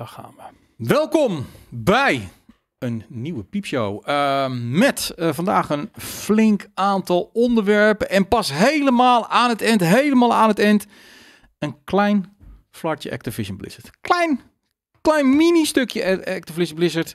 daar gaan we. Welkom bij een nieuwe piepshow. Uh, met eh, vandaag een flink aantal onderwerpen. En pas helemaal aan het eind, helemaal aan het eind, een klein flartje Activision Blizzard. Klein, klein mini stukje Activision Blizzard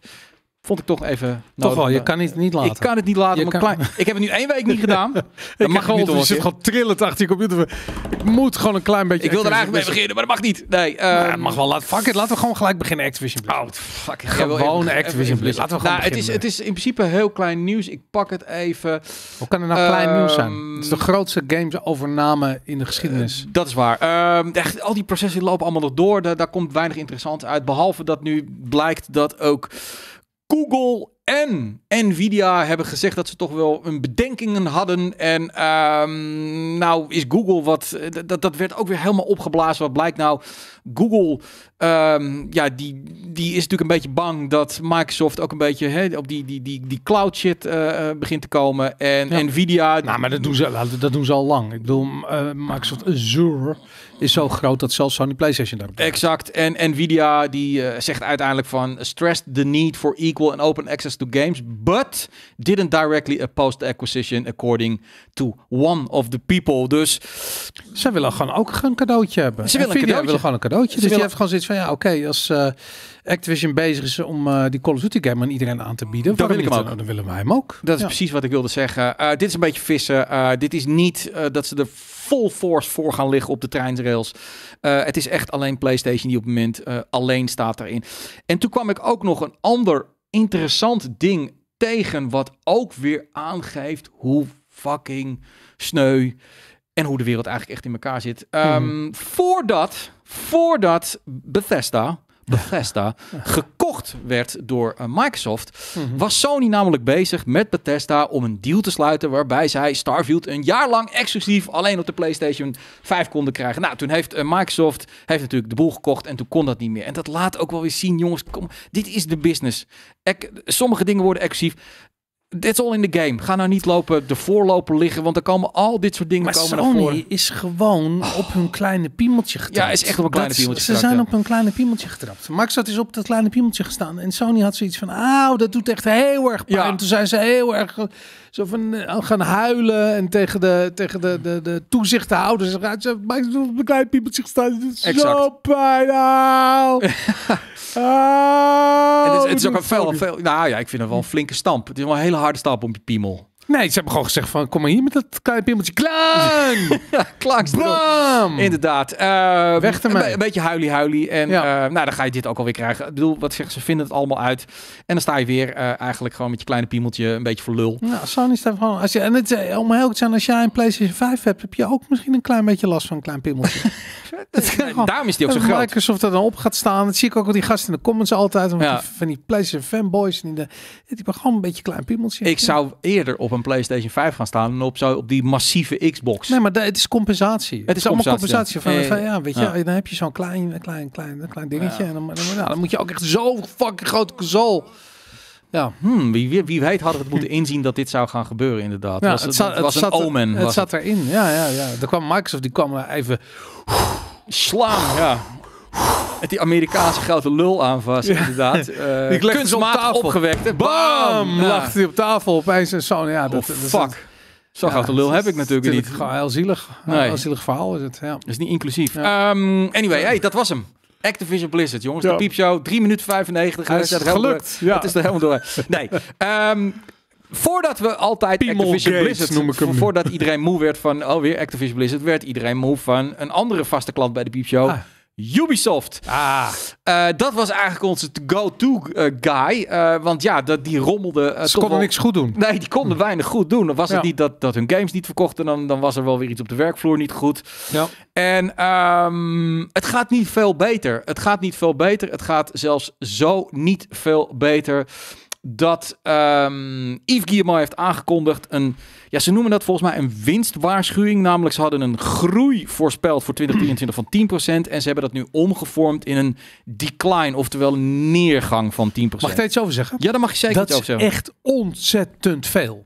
vond ik toch even. Toch wel, je kan het niet laten. Ik kan het niet laten. klein... ik heb het nu één week niet gedaan. ik mag gewoon, je zit gewoon trillend achter je computer. Ik moet gewoon een klein beetje. Ik wil er eigenlijk mee beginnen, maar dat mag niet. Nee, nou ehm, mag wel. Laat, fuck it, laten we gewoon gelijk beginnen. Activision Blizzard. Oh, fuck Gewoon Activision Blizzard. Laten we gewoon nou, beginnen. Het is, het is in principe heel klein nieuws. Ik pak het even. Hoe kan het nou klein nieuws zijn? Ehm, het is de grootste games-overname in de geschiedenis. Eh, dat is waar. Ehm, echt, al die processen lopen allemaal nog door. Daar, komt weinig interessant uit. Behalve dat nu blijkt dat ook. Google en Nvidia hebben gezegd dat ze toch wel een bedenkingen hadden. En ehm, nou is Google wat. Eh, dat, dat werd ook weer helemaal opgeblazen. Wat blijkt nou? Google Ehm, ja, die, die is natuurlijk een beetje bang dat Microsoft ook een beetje hè, op die, die, die, die cloud shit eh, eh, begint te komen. En Nvidia. Nou, maar dat doen ze, dat doen ze al lang. Ik bedoel, eh, Microsoft Azure is zo groot dat zelfs Sony PlayStation daarop. Exact. En Nvidia die zegt uiteindelijk van stressed the need for equal and open access to games, but didn't directly oppose the acquisition according to one of the people. Dus ze willen gewoon ook een cadeautje hebben. Ze willen, een cadeautje. willen gewoon een cadeautje. Ze dus willen... die heeft gewoon zitten van ja, oké, als eh, Activision bezig is om eh, die Call of Duty game aan iedereen aan te bieden, dan, wil ik hem nou, dan willen wij hem ook. Dat is precies wat ik wilde zeggen. Eh, dit is een beetje vissen. dit is niet dat ze er vol force voor gaan liggen op de treinrails. het is echt alleen PlayStation die op het moment alleen staat daarin. En toen kwam ik ook nog een ander interessant ding tegen, wat ook weer aangeeft hoe fucking sneu en hoe de wereld eigenlijk echt in elkaar zit. Mhm. Ehm, voordat, voordat Bethesda, Bethesda gekocht werd door eh, Microsoft, mhm. was Sony namelijk bezig met Bethesda om een deal te sluiten waarbij zij Starfield een jaar lang exclusief alleen op de PlayStation 5 konden krijgen. Nou, toen heeft eh, Microsoft heeft natuurlijk de boel gekocht en toen kon dat niet meer. En dat laat ook wel weer zien, jongens, kom, dit is de business. Ek, sommige dingen worden exclusief. That's all in the game. Ga nou niet lopen de voorloper liggen, want er komen al dit soort dingen maar komen Sony naar voren. is gewoon oh. op hun kleine piemeltje getrapt. Ja, is echt op een kleine dat piemeltje Ze zijn op een kleine piemeltje getrapt. Max had eens op dat kleine piemeltje gestaan en Sony had zoiets van, ah, oh, dat doet echt heel erg pijn. Ja. Toen zijn ze heel erg zo van eh, gaan huilen en tegen de, tegen de, de, de toezichthouders gaat ah, ze maakt een klein piepeltje staan. Zo pijn. het, is, ook een fel, fel, Nou ja, ik vind het wel een flinke stamp. Het is wel een hele harde stap op je piemel. Nee, ze hebben gewoon gezegd van, kom maar hier met dat kleine pimmeltje. Klaan! Klaaks Inderdaad. Eh, Weg ermee. Een, een beetje huilie huilie. En eh, nou, dan ga je dit ook alweer krijgen. Ik bedoel, wat zeggen ze? Vinden het allemaal uit. En dan sta je weer eh, eigenlijk gewoon met je kleine piemeltje een beetje voor lul. Nou, Sony staat gewoon... Als je, en het, om heel te zijn, als jij een PlayStation 5 hebt, heb je ook misschien een klein beetje last van een klein piemeltje. daarom is die ook zo groot. Microsoft dat dan op gaat staan. Dat zie ik ook al die gasten in de comments altijd. Ja. Van die PlayStation fanboys. En die, eh, die gewoon een beetje klein piemeltje. Ik zou eerder op een PlayStation 5 gaan staan dan op, zo, op die massieve Xbox. Nee, maar de, het is compensatie. Het, is allemaal compensatie. Van, van, ja, weet je, dan heb je zo'n klein, klein, klein, klein dingetje. En dan, dan, moet je ook echt zo'n fucking grote console ja, hmm, wie, wie, weet hadden we het moeten inzien dat dit zou gaan gebeuren inderdaad. was, het, zat, was een omen. het zat erin, ja, ja, ja. Er kwam Microsoft, die kwam even... Slaan, ja. Het die Amerikaanse grote lul aan vast, ja. inderdaad. Uh, opgewekte. kunstmatig opgewekt. Bam! Ja. Lacht hij op tafel opeens en zo. Ja, dat, oh, fuck. zo ja, grote lul heb ik natuurlijk niet. Gewoon heel zielig. Heel zielig verhaal is het, ja. Dat is niet inclusief. Ehm, anyway, dat was hem. Activision Blizzard, jongens. de De show 3 minuten 95. Hij is het gelukt. Ja. Het is er helemaal door. Nee. Ehm, voordat we altijd Activision Blizzard noemen, Voordat iedereen moe werd van, oh weer Activision Blizzard, werd iedereen moe van een andere vaste klant bij de piepshow. Ah. Ubisoft. Ah. Eh, dat was eigenlijk onze go-to eh, guy. Eh, want ja, dat, die rommelde. Ze konden wel... niks goed doen. Nee, die konden hmm. weinig goed doen. Dan was het niet dat, dat hun games niet verkochten. Dan, dan was er wel weer iets op de werkvloer niet goed. Ja. En ehm, het gaat niet veel beter. Het gaat niet veel beter. Het gaat zelfs zo niet veel beter dat um, Yves Guillemot heeft aangekondigd een... Ja, ze noemen dat volgens mij een winstwaarschuwing. Namelijk, ze hadden een groei voorspeld voor 2023 van 10%. En ze hebben dat nu omgevormd in een decline, oftewel een neergang van 10%. Mag ik daar iets over zeggen? Ja, daar mag je zeker dat iets over zeggen. Dat is echt ontzettend veel.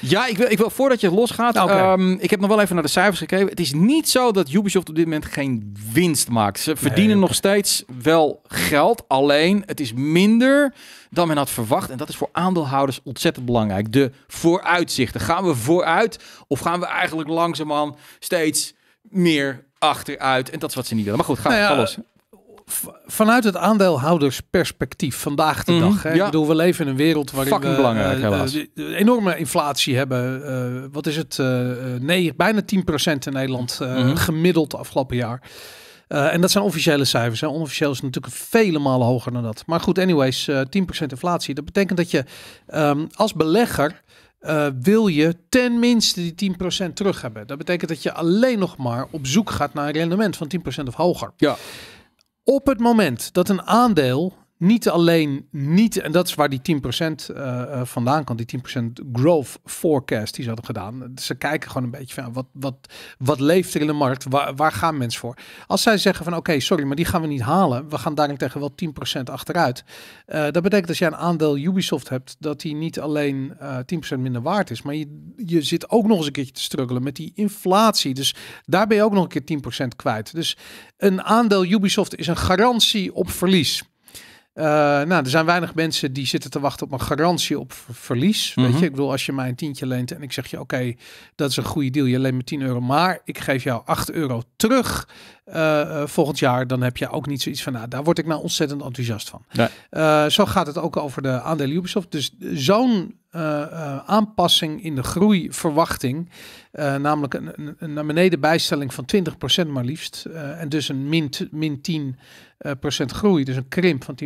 Ja, ik wil, ik wil voordat je losgaat. Ah, ehm, ik heb nog wel even naar de cijfers gekeken. Het is niet zo dat Ubisoft op dit moment geen winst maakt. Ze verdienen nog steeds wel geld. Alleen het is minder dan men had verwacht. En dat is voor aandeelhouders ontzettend belangrijk. De vooruitzichten. Gaan we vooruit of gaan we eigenlijk langzaamaan steeds meer achteruit? En dat is wat ze niet willen. Maar goed, ga, nou ja, ga los vanuit het aandeelhoudersperspectief vandaag de mhm. dag. Hè? Ja. Ik bedoel, we leven in een wereld waarin we eh, belangrijk, eh, eh, enorme inflatie hebben. wat is het? nee, bijna 10% in Nederland mhm. gemiddeld afgelopen jaar. en dat zijn officiële cijfers. Hè. Onofficieel is natuurlijk vele malen hoger dan dat. Maar goed, anyways, uh, 10% inflatie. Dat betekent dat je ehm, als belegger wil je tenminste die 10% terug hebben. Dat betekent dat je alleen nog maar op zoek gaat naar een rendement van 10% of hoger. Ja. Op het moment dat een aandeel niet alleen niet, en dat is waar die 10% uh, eh, eh, vandaan kan, die 10% growth forecast die ze hadden gedaan. ze kijken gewoon een beetje van wat, wat, wat leeft er in de markt, waar, waar gaan mensen voor? Als zij zeggen van oké, sorry, maar die gaan we niet halen, we gaan daarentegen wel 10% achteruit. Eh, dat betekent als jij een aandeel Ubisoft hebt, dat die niet alleen uh, 10% minder waard is, maar je, je zit ook nog eens een keertje te struggelen met die inflatie. Dus daar ben je ook nog een keer 10% kwijt. Dus een aandeel Ubisoft is een garantie op verlies. Eh, nou, er zijn weinig mensen die zitten te wachten op een garantie op verlies. Weet mhm. je, ik bedoel, als je mij een tientje leent en ik zeg je, oké, dat is een goede deal. Je leent me 10 euro, maar ik geef jou 8 euro terug eh, eh, volgend jaar. Dan heb je ook niet zoiets van, nou, daar word ik nou ontzettend enthousiast van. Nee. zo gaat het ook over de aandelen Ubisoft. Dus zo'n eh, eh, aanpassing in de groeiverwachting. Eh, namelijk een, een, een, naar beneden bijstelling van 20% maar liefst. en dus een min, min 10% procent groei, dus een krimp van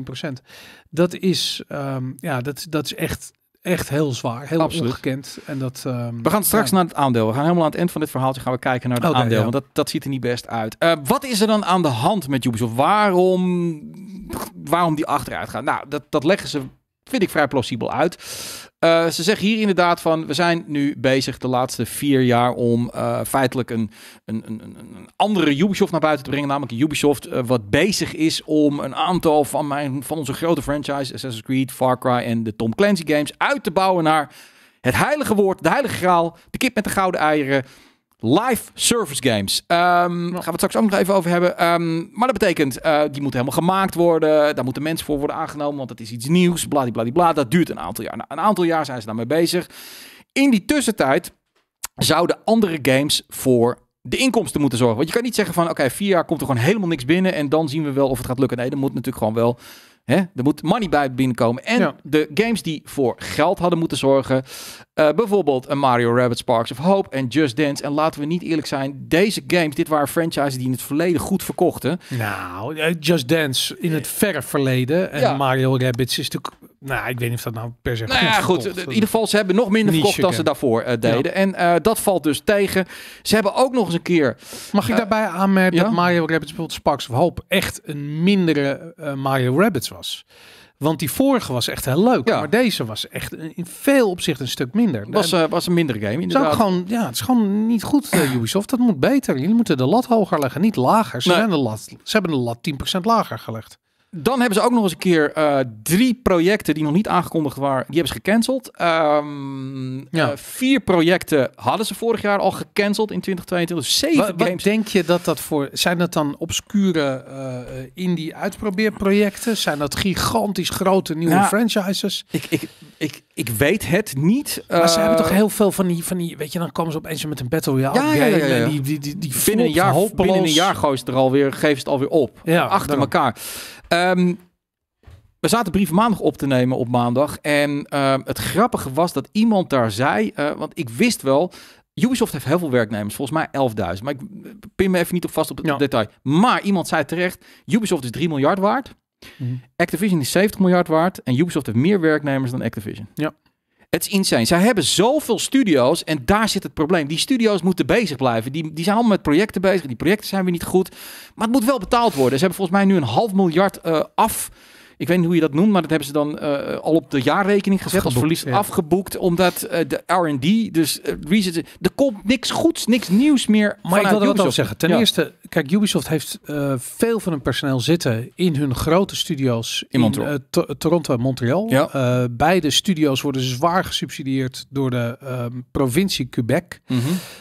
10%. Dat is, ehm, ja, dat, dat is echt echt heel zwaar, heel ongekend. En dat, ehm, we gaan straks naar het aandeel. We gaan helemaal aan het eind van dit verhaaltje gaan we kijken naar het aandeel. Want dat, dat ziet er niet best uit. wat is er dan aan de hand met Ubisoft? Waarom, waarom die achteruit gaat? Nou, dat, dat leggen ze, vind ik, vrij plausibel uit. Eh, ze zeggen hier inderdaad van, we zijn nu bezig de laatste vier jaar om eh, feitelijk een, een, een, een, andere Ubisoft naar buiten te brengen. Namelijk een Ubisoft eh, wat bezig is om een aantal van, mijn, van onze grote franchise, Assassin's Creed, Far Cry en de Tom Clancy games, uit te bouwen naar het heilige woord, de heilige graal, de kip met de gouden eieren. Live service games. Ehm, daar gaan we het straks ook nog even over hebben. Ehm, maar dat betekent, eh, die moeten helemaal gemaakt worden. Daar moeten mensen voor worden aangenomen, want dat is iets nieuws. Bladibladibla. Dat duurt een aantal jaar. Nou, een aantal jaar zijn ze daarmee bezig. In die tussentijd zouden andere games voor de inkomsten moeten zorgen. Want je kan niet zeggen van, oké, vier jaar komt er gewoon helemaal niks binnen... en dan zien we wel of het gaat lukken. Nee, dan moet natuurlijk gewoon wel Hè? Er moet money bij binnenkomen. En de games die voor geld hadden moeten zorgen. Eh, bijvoorbeeld een Mario Rabbit Sparks of Hope en Just Dance. En laten we niet eerlijk zijn, deze games, dit waren franchises die in het verleden goed verkochten. Nou, eh, Just Dance in het eh. verre verleden. En Mario Rabbits is natuurlijk nou, ik weet niet of dat nou per se. Nou ja, goed. In eh. ieder geval, ze hebben nog minder verkocht dan ze daarvoor eh, deden. En eh, dat valt dus tegen. Ze hebben ook nog eens een keer. Mag ik daarbij aanmerken dat Mario Rabbits bijvoorbeeld Sparks of Hope echt een mindere Mario Rabbits was? Want die vorige was echt heel leuk. Maar deze was echt in veel opzichten een stuk minder. Was, was een mindere game inderdaad. gewoon, ja, het is gewoon niet goed uh, Ubisoft. Dat moet beter. Jullie moeten de lat hoger leggen, niet lager. Ze, de lat, ze hebben de lat 10% lager gelegd. Dan hebben ze ook nog eens een keer eh, drie projecten die nog niet aangekondigd waren, die hebben ze gecanceld. Ehm, eh, vier projecten hadden ze vorig jaar al gecanceld in 2022. zeven games. Wat denk je dat dat voor... Zijn dat dan obscure eh, indie-uitprobeerprojecten? Zijn dat gigantisch grote nieuwe nou, franchises? Ik, ik, ik, ik weet het niet. Maar ze hebben toch heel veel van die, van die... Weet je, dan komen ze opeens met een Battle Royale ja, ja, ja, Die, die, die, die binnen, een jaar, binnen een jaar gooien ze er alweer, geven het alweer op. achter daarom. elkaar. Ehm, we zaten brieven maandag op te nemen op maandag. En ehm, het grappige was dat iemand daar zei, eh, want ik wist wel, Ubisoft heeft heel veel werknemers, volgens mij 11.000. Maar ik eh, pin me even niet op vast op het detail. Maar iemand zei terecht, Ubisoft is 3 miljard waard. Mhm. Activision is 70 miljard waard en Ubisoft heeft meer werknemers dan Activision. Ja. Het is insane. Zij hebben zoveel studio's en daar zit het probleem. Die studio's moeten bezig blijven. Die, die zijn allemaal met projecten bezig. Die projecten zijn weer niet goed. Maar het moet wel betaald worden. Ze hebben volgens mij nu een half miljard uh, af ik weet niet hoe je dat noemt, maar dat hebben ze dan eh, al op de jaarrekening gezet als verlies afgeboekt. Omdat eh, de RD, dus uh, eh, research, er komt niks goeds, niks nieuws meer. Maar ik wil dat wat zeggen. Ten eerste, kijk, Ubisoft heeft veel van hun personeel zitten in hun grote studio's in, Montreal. Toronto en Montreal. beide studio's worden zwaar gesubsidieerd door de ehm, provincie Quebec. Mhm.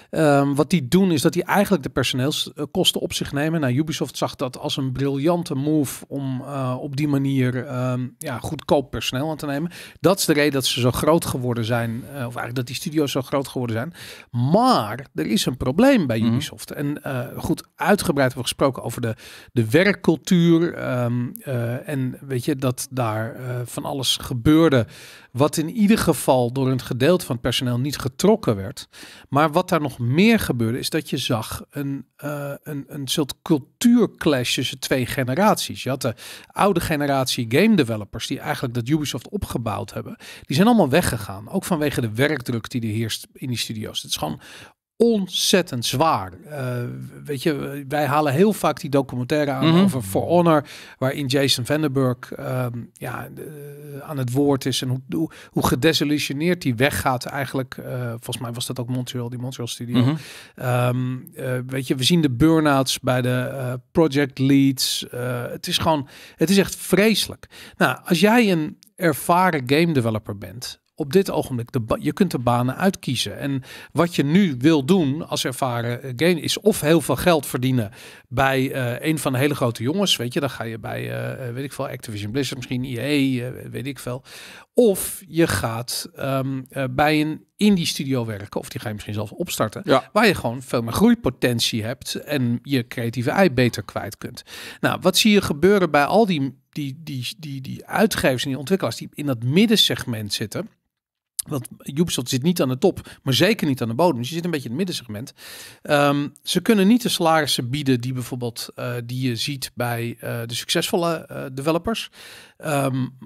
Ehm, wat die doen is dat die eigenlijk de personeelskosten op zich nemen. Nou, Ubisoft zag dat als een briljante move om op die manier manier ehm, ja, goedkoop personeel aan te nemen. Dat is de reden dat ze zo groot geworden zijn, eh, of eigenlijk dat die studio's zo groot geworden zijn. Maar er is een probleem bij mhm. Ubisoft. En eh, goed, uitgebreid hebben we gesproken over de, de werkcultuur. Ehm, eh, en weet je, dat daar van alles gebeurde. Wat in ieder geval door een gedeelte van het personeel niet getrokken werd. Maar wat daar nog meer gebeurde, is dat je zag een, eh, een, een soort cultuurclash tussen twee generaties. Je had de oude generatie game developers, die eigenlijk dat Ubisoft opgebouwd hebben. Die zijn allemaal weggegaan. Ook vanwege de werkdruk die er heerst in die studio's. Het is gewoon ontzettend zwaar. Eh, weet je, wij halen heel vaak die documentaire aan mhm. over For Honor, waarin Jason Vandenberg ehm, ja, eh, aan het woord is en hoe, hoe, gedesillusioneerd hij weggaat eigenlijk. Eh, volgens mij was dat ook Montreal, die Montreal studio. Mhm. Ehm, weet je, we zien de burn-outs bij de project leads. het is gewoon, het is echt vreselijk. Nou, als jij een ervaren game developer bent, op dit ogenblik, de je kunt de banen uitkiezen. En wat je nu wil doen als ervaren game is of heel veel geld verdienen bij eh, een van de hele grote jongens. Weet je, dan ga je bij, eh, eh, weet ik veel, Activision Blizzard, misschien EA, weet ik veel. Of je gaat ehm, bij een indie studio werken, of die ga je misschien zelf opstarten, waar je gewoon veel meer groeipotentie hebt en je creatieve ei beter kwijt kunt. Nou, wat zie je gebeuren bij al die, die, die, die, die uitgevers en die ontwikkelaars die in dat middensegment zitten? Want Ubisoft zit niet aan de top, maar zeker niet aan de bodem. Ze dus je zit een beetje in het middensegment. Ehm, ze kunnen niet de salarissen bieden die bijvoorbeeld eh, die je ziet bij eh, de succesvolle eh, developers. Um,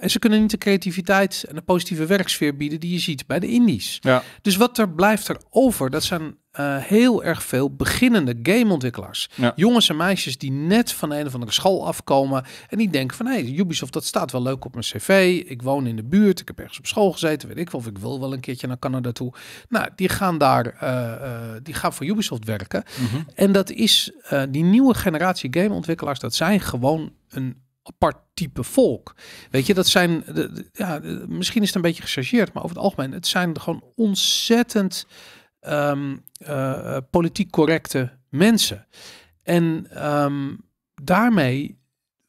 en ze kunnen niet de creativiteit en de positieve werksfeer bieden die je ziet bij de indies. Ja. Dus wat er blijft er over, dat zijn eh, heel erg veel beginnende gameontwikkelaars. Jongens en meisjes die net van een of andere school afkomen en die denken van hé, hey, Ubisoft dat staat wel leuk op mijn cv. Ik woon in de buurt, ik heb ergens op school gezeten, weet ik wel, of ik wil wel een keertje naar Canada toe. Nou, die gaan daar, eh, eh, die gaan voor Ubisoft werken. Mhm. En dat is die nieuwe generatie gameontwikkelaars, dat zijn gewoon een apart type volk. Weet je, dat zijn, ja, misschien is het een beetje gechargeerd, maar over het algemeen, het zijn gewoon ontzettend ehm, eh, politiek correcte mensen. En ehm, daarmee,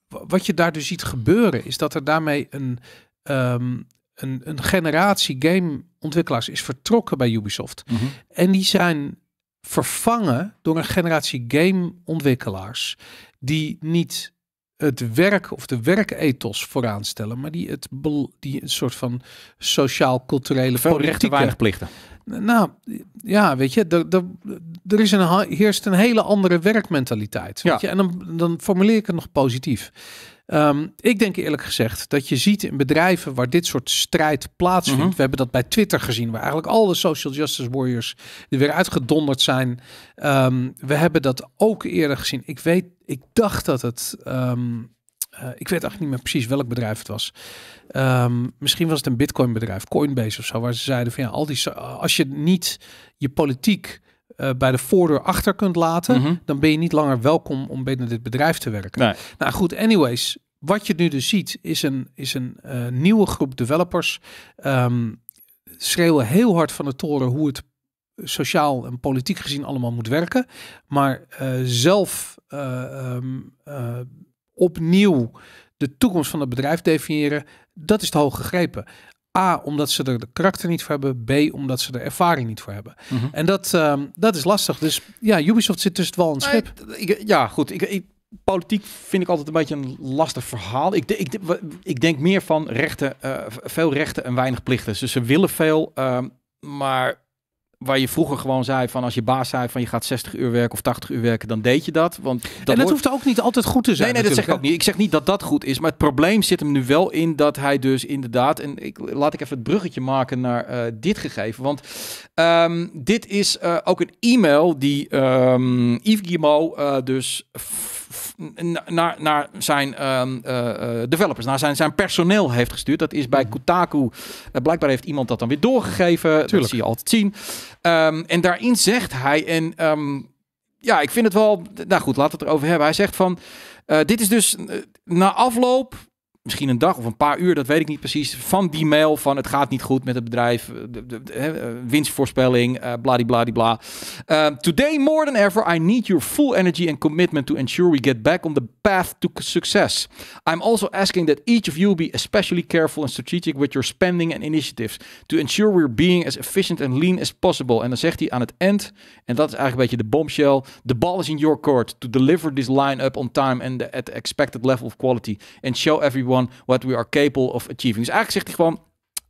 wat je daar dus ziet gebeuren, is dat er daarmee een, ehm, een, een, generatie gameontwikkelaars is vertrokken bij Ubisoft. Mhm. En die zijn vervangen door een generatie gameontwikkelaars die niet het werk of de werkethos vooraan stellen, maar die, het, die een soort van sociaal-culturele politieke... weinig Nou, ja, weet je, er, is een, heerst een hele andere werkmentaliteit. Ja. Weet je? En dan, dan formuleer ik het nog positief. Ehm, ik denk eerlijk gezegd dat je ziet in bedrijven waar dit soort strijd plaatsvindt. Mhm. We hebben dat bij Twitter gezien, waar eigenlijk al de social justice warriors er weer uitgedonderd zijn. Ehm, we hebben dat ook eerder gezien. Ik weet, ik dacht dat het. Ehm, eh, ik weet eigenlijk niet meer precies welk bedrijf het was. Ehm, misschien was het een bitcoin bedrijf, Coinbase of zo, waar ze zeiden van ja, al die, als je niet je politiek eh, bij de voordeur achter kunt laten, mhm. dan ben je niet langer welkom om binnen dit bedrijf te werken. Nou goed, anyways, wat je nu dus ziet is een, is een eh, nieuwe groep developers. Ehm, schreeuwen heel hard van de toren hoe het sociaal en politiek gezien allemaal moet werken. Maar eh, zelf eh, ehm, eh, opnieuw de toekomst van het bedrijf definiëren, dat is te hoog gegrepen. A, omdat ze er de karakter niet voor hebben. B, omdat ze er ervaring niet voor hebben. Mhm. En dat, ehm, dat is lastig. Dus ja, Ubisoft zit tussen het wal en het schip. Ik, ja, goed. Ik, ik, politiek vind ik altijd een beetje een lastig verhaal. Ik, ik, ik denk meer van rechten, veel rechten en weinig plichten. Dus ze willen veel, ehm, maar waar je vroeger gewoon zei van als je baas zei van je gaat 60 uur werken of 80 uur werken, dan deed je dat. Want dat en dat hoeft ook niet altijd goed te zijn. Nee, nee dat zeg ik ook niet. Ik zeg niet dat dat goed is, maar het probleem zit hem nu wel in dat hij dus inderdaad, en ik, laat ik even het bruggetje maken naar eh, dit gegeven, want ehm, dit is eh, ook een e-mail die um, Yves Guillemot eh, dus naar, naar zijn ehm, developers, naar zijn, zijn personeel heeft gestuurd. Dat is bij mhm. Kotaku. blijkbaar heeft iemand dat dan weer doorgegeven. Dat zie je altijd zien. Ehm, en daarin zegt hij, en ehm, ja, ik vind het wel, nou goed, laten we het erover hebben. Hij zegt van, eh, dit is dus eh, na afloop misschien een dag of een paar uur, dat weet ik niet precies, van die mail van het gaat niet goed met het bedrijf, eh, de, de, de, eh, winstvoorspelling, uh, bla. Uh, today more than ever, I need your full energy and commitment to ensure we get back on the path to success. I'm also asking that each of you be especially careful and strategic with your spending and initiatives to ensure we're being as efficient and lean as possible. En dan zegt hij aan het end, en dat is eigenlijk een beetje de bombshell, the ball is in your court to deliver this line up on time and at the expected level of quality and show everyone what we are capable of achieving. Dus eigenlijk zegt hij gewoon,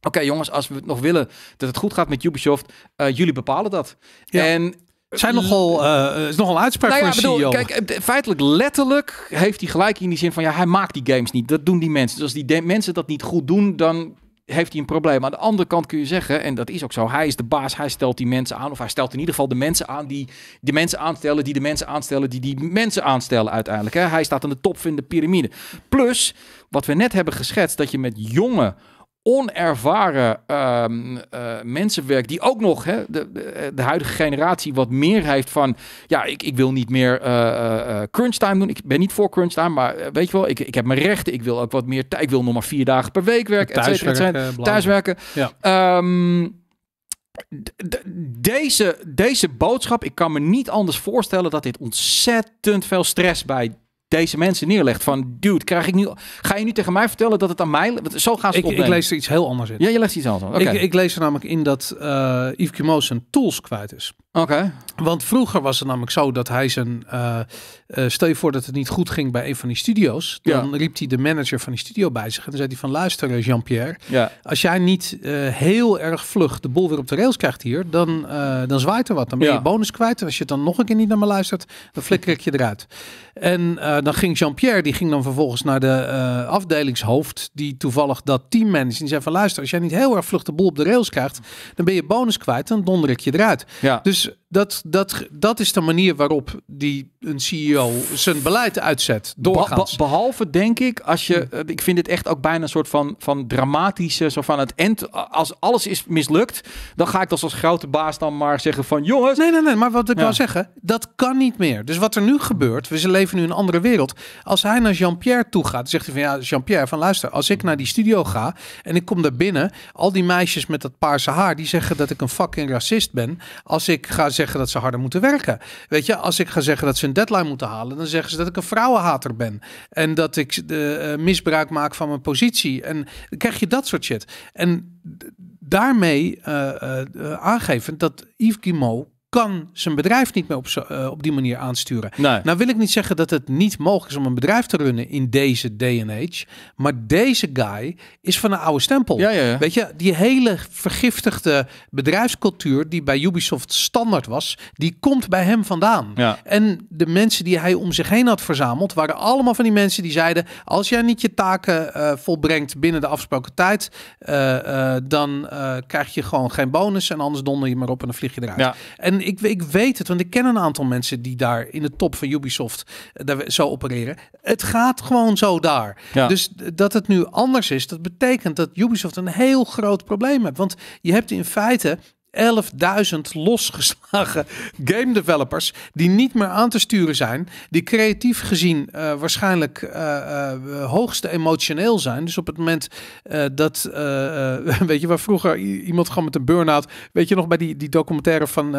oké jongens, als we nog willen dat het goed gaat met Ubisoft, uh, jullie bepalen dat. Ja. En zijn nogal, eh, eh, is nogal uitspraak nou ja, voor een CEO. Kijk, feitelijk, letterlijk heeft hij gelijk in die zin van... ja, hij maakt die games niet. Dat doen die mensen. Dus als die mensen dat niet goed doen... dan heeft hij een probleem. Aan de andere kant kun je zeggen, en dat is ook zo, hij is de baas, hij stelt die mensen aan, of hij stelt in ieder geval de mensen aan die de mensen aanstellen, die de mensen aanstellen, die die mensen aanstellen uiteindelijk. Hè. Hij staat aan de top van de piramide. Plus, wat we net hebben geschetst, dat je met jonge onervaren uh, ehm, uh, eh, mensenwerk, die ook nog hè, de, de, de, huidige generatie wat meer heeft van, ja, ik, ik wil niet meer uh, eh, eh, crunchtime doen. Ik ben niet voor crunchtime, maar weet je wel, ik, ik heb mijn rechten. Ik wil ook wat meer tijd. Ik wil nog maar vier dagen per week werken, et cetera, et Thuiswerken. Ehm, deze, deze boodschap, ik kan me niet anders voorstellen dat dit ontzettend veel stress bij deze mensen neerlegt. Van, dude, krijg ik nu, ga je nu tegen mij vertellen dat het aan mij... Zo gaan ze ik, Ik lees er iets heel anders in. Ja, je leest iets anders. Okay. Ik, ik lees er namelijk in dat uh, Yves Kimo zijn tools kwijt is. Oké. Want vroeger was het namelijk zo dat hij zijn. Uh, stel je voor dat het niet goed ging bij een van die studio's. Dan ja. riep hij de manager van die studio bij zich. En dan zei hij van luister eh, Jean-Pierre. Ja. Als jij niet heel erg vlug de boel weer op de rails krijgt hier. Dan, dan zwaait er wat. Dan ben je bonus kwijt. En als je het dan nog een keer niet naar me luistert. Dan flikker ik je eruit. En dan ging Jean-Pierre. Die ging dan vervolgens naar de afdelingshoofd. Die toevallig dat team managed. Die zei van luister als jij niet heel erg vlug de boel op de rails krijgt. Dan ben je bonus kwijt. Dan donder ik je eruit. Ja. Dus is dat, dat, dat is de manier waarop die, een CEO zijn beleid uitzet. Doorgaans. Be, behalve denk ik, als je. Eh, ik vind het echt ook bijna een soort van, van dramatische. Zo van het end. Als alles is mislukt, dan ga ik als, als grote baas dan maar zeggen van jongens. Nee, nee, nee. Maar wat ik ja. wil zeggen, dat kan niet meer. Dus wat er nu gebeurt, we leven nu in een andere wereld. Als hij naar Jean-Pierre toe gaat, zegt hij van ja, Jean-Pierre, van luister, als ik naar die studio ga en ik kom daar binnen, al die meisjes met dat paarse haar, die zeggen dat ik een fucking racist ben. Als ik ga zeggen zeggen dat ze harder moeten werken. Weet je, als ik ga zeggen dat ze een deadline moeten halen, dan zeggen ze dat ik een vrouwenhater ben. En dat ik de, eh, misbruik maak van mijn positie. En dan krijg je dat soort shit. En daarmee eh, eh, aangevend dat Yves Guillemot kan zijn bedrijf niet meer op, zo, eh, op die manier aansturen. Nou wil ik niet zeggen dat het niet mogelijk is om een bedrijf te runnen in deze day age. Maar deze guy is van een oude stempel. Ja, ja, ja. Weet je, die hele vergiftigde bedrijfscultuur die bij Ubisoft standaard was, die komt bij hem vandaan. En de mensen die hij om zich heen had verzameld, waren allemaal van die mensen die zeiden: als jij niet je taken eh, volbrengt binnen de afgesproken tijd, eh, dan krijg je gewoon geen bonus. En anders donder je maar op en dan vlieg je eruit. En ik, ik weet het, want ik ken een aantal mensen die daar in de top van Ubisoft eh, daar zo opereren. Het gaat gewoon zo daar. Dus dat het nu anders is, dat betekent dat Ubisoft een heel groot probleem heeft. Want je hebt in feite 11.000 losgeslagen game developers die niet meer aan te sturen zijn, die creatief gezien eh, waarschijnlijk uh, eh, eh, hoogste emotioneel zijn. Dus op het moment dat, weet je, waar vroeger iemand gewoon met een burn-out, weet je nog bij die, die documentaire van,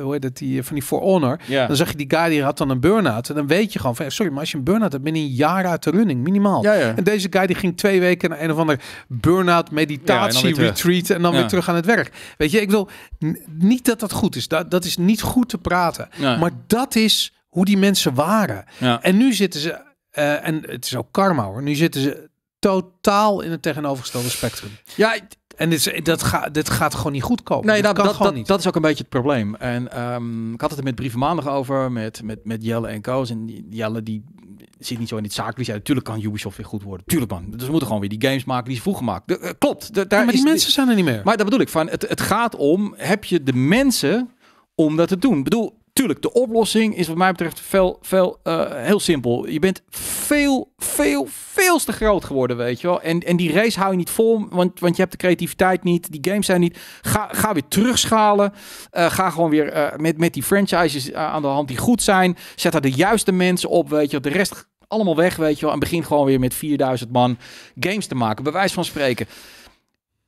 hoe heet het, die, van die For Honor, dan zag je die guy die had dan een burn-out en dan weet je gewoon van, sorry, maar als je een burn-out hebt, ben je een jaar uit de running, minimaal. Ja, En deze guy die ging twee weken naar een of ander burn-out meditatie retreat en dan weer terug aan het werk. Weet je, ik wil niet dat dat goed is. Dat, dat is niet goed te praten. Maar dat is hoe die mensen waren. En nu zitten ze, eh, en het is ook karma hoor, nu zitten ze totaal in het tegenovergestelde spectrum. Ja, en dit, dat gaat dit gaat gewoon niet goed komen. Nee, dat, kan gewoon niet. dat, is ook een beetje het probleem. En ehm, ik had het er met Brieven Maandag over, met, met, met Jelle en Koos. En Jelle die zit niet zo in dit zakelijke. Natuurlijk kan Ubisoft weer goed worden. Tuurlijk man. Dus we moeten gewoon weer die games maken die ze vroeger maakten. Eh, klopt. daar ja, maar die mensen zijn er niet meer. Maar dat bedoel ik. Van, het, het gaat om, heb je de mensen om dat te doen? Ik bedoel, tuurlijk, de oplossing is wat mij betreft veel, veel, eh, heel simpel. Je bent veel, veel, veel te groot geworden, weet je wel. En, en die race hou je niet vol, want, want je hebt de creativiteit niet. Die games zijn niet. Ga, ga weer terugschalen. Uh, ga gewoon weer met, met die franchises aan de hand die goed zijn. Zet daar de juiste mensen op, weet je wel. De rest allemaal weg, weet je wel. En begin gewoon weer met 4000 man games te maken, bewijs van spreken.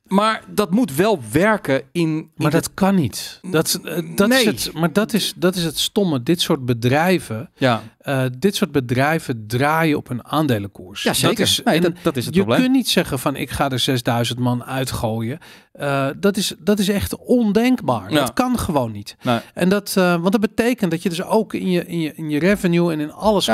Maar dat moet wel werken in. maar dat kan niet. Dat, eh, dat nee. is het, maar dat is, dat is het stomme. Dit soort bedrijven. Ja. Eh, dit soort bedrijven draaien op een aandelenkoers. Ja, zeker. Dat is, nee, dat, dat is het je probleem. Je kunt niet zeggen van ik ga er 6000 man uitgooien. Eh, dat, is, dat is echt ondenkbaar. Dat kan gewoon niet. En dat, eh, want dat betekent dat je dus ook in je, in je, in je revenue en in alles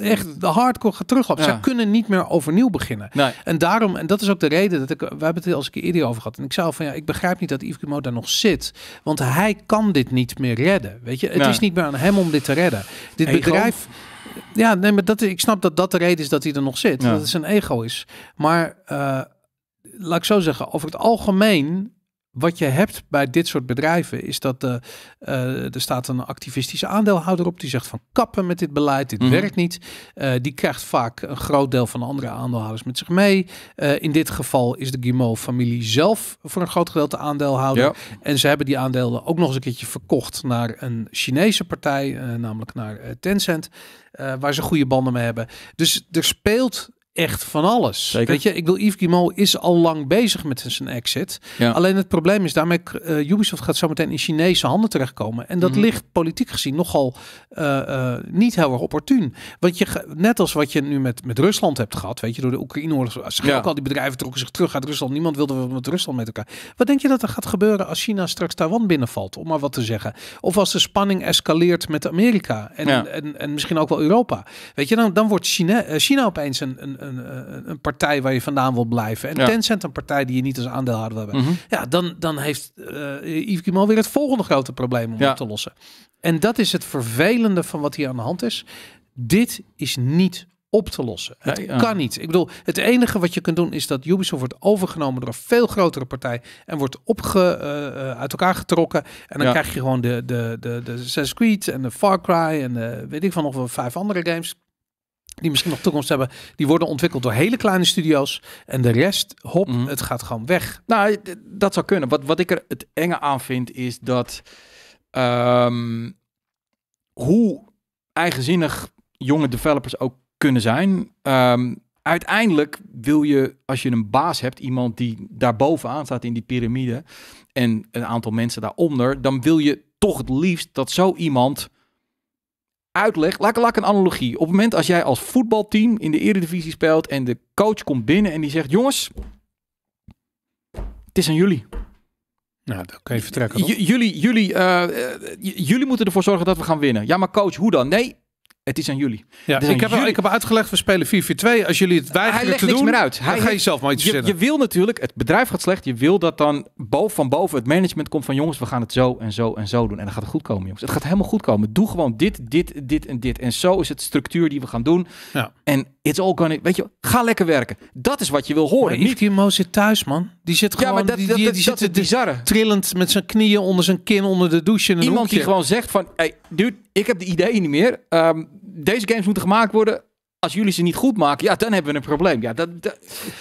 echt de hardcore gaat terug. Ja. Ze kunnen niet meer overnieuw beginnen. En daarom, en dat is ook de reden dat ik, we hebben het al eens een keer eerder over gehad. En ik zei van ja, ik begrijp niet dat Yves Guillemot daar nog zit. Want hij kan dit niet meer redden. Weet je, het is niet meer aan hem om dit te redden. Dit bedrijf ja, nee, maar dat, ik snap dat dat de reden is dat hij er nog zit. Dat het zijn ego is. Maar eh, laat ik zo zeggen, over het algemeen wat je hebt bij dit soort bedrijven is dat de, eh, er staat een activistische aandeelhouder op die zegt van kappen met dit beleid, dit mhm. werkt niet. Eh, die krijgt vaak een groot deel van de andere aandeelhouders met zich mee. Eh, in dit geval is de Guimau-familie zelf voor een groot gedeelte aandeelhouder. En ze hebben die aandelen ook nog eens een keertje verkocht naar een Chinese partij, namelijk naar Tencent, waar ze goede banden mee hebben. Dus er speelt echt van alles. Weet je, ik wil, Yves Guillemot is al lang bezig met zijn exit. Alleen het probleem is, daarmee uh, Ubisoft gaat zo meteen in Chinese handen terechtkomen. En dat mhm. ligt politiek gezien nogal eh, eh, niet heel erg opportun. Want je, net als wat je nu met, met Rusland hebt gehad, weet je, door de Oekraïne ja. ook al die bedrijven trokken zich terug uit Rusland. Niemand wilde met Rusland met elkaar. Wat denk je dat er gaat gebeuren als China straks Taiwan binnenvalt, om maar wat te zeggen? Of als de spanning escaleert met Amerika en, en, en, misschien ook wel Europa? Weet je, dan, dan wordt China, China opeens een, een een, een, partij waar je vandaan wil blijven. En ja. Tencent een partij die je niet als aandeelhouder wil hebben. Mhm. Ja, dan, dan heeft uh, Yves weer het volgende grote probleem om ja. op te lossen. En dat is het vervelende van wat hier aan de hand is. Dit is niet op te lossen. Het kan niet. Ik bedoel, het enige wat je kunt doen is dat Ubisoft wordt overgenomen door een veel grotere partij en wordt opge, eh, eh, uit elkaar getrokken. En dan krijg je gewoon de, de, de, de Assassin's en de Far Cry en weet ik van nog wel vijf andere games die misschien nog toekomst hebben, die worden ontwikkeld door hele kleine studio's. En de rest, hop, mhm. het gaat gewoon weg. Nou, dat zou kunnen. Wat, wat ik er het enge aan vind, is dat ehm, hoe eigenzinnig jonge developers ook kunnen zijn. Ehm, uiteindelijk wil je, als je een baas hebt, iemand die daar bovenaan staat in die piramide en een aantal mensen daaronder, dan wil je toch het liefst dat zo iemand uitleg. Laat, laat een analogie. Op het moment als jij als voetbalteam in de Eredivisie speelt en de coach komt binnen en die zegt: Jongens, het is aan jullie. Nou, dan kun je vertrekken. Jullie, jullie, eh, eh, jullie moeten ervoor zorgen dat we gaan winnen. Ja, maar coach, hoe dan? Nee, het is aan jullie. Ja, ik, heb, ik heb uitgelegd, we spelen 4-4-2. Als jullie het weigeren Hij te niks doen, meer uit. Hij ga je zelf maar iets je, je, wil natuurlijk, het bedrijf gaat slecht. Je wil dat dan boven, van boven het management komt van... jongens, we gaan het zo en zo en zo doen. En dan gaat het goed komen, jongens. Het gaat helemaal goed komen. Doe gewoon dit, dit, dit en dit. En zo is het structuur die we gaan doen. Ja. En It's all gonna... Weet je, ga lekker werken. Dat is wat je wil horen. Maar niet die zit thuis, man. Die zit gewoon... Ja, maar dat, die, die, zit bizarre. Trillend met zijn knieën onder zijn kin, onder de douche. In Iemand die gewoon zegt van... Hey, dude, ik heb de ideeën niet meer. Um, deze games moeten gemaakt worden als jullie ze niet goed maken, ja, dan hebben we een probleem. Ja, dat,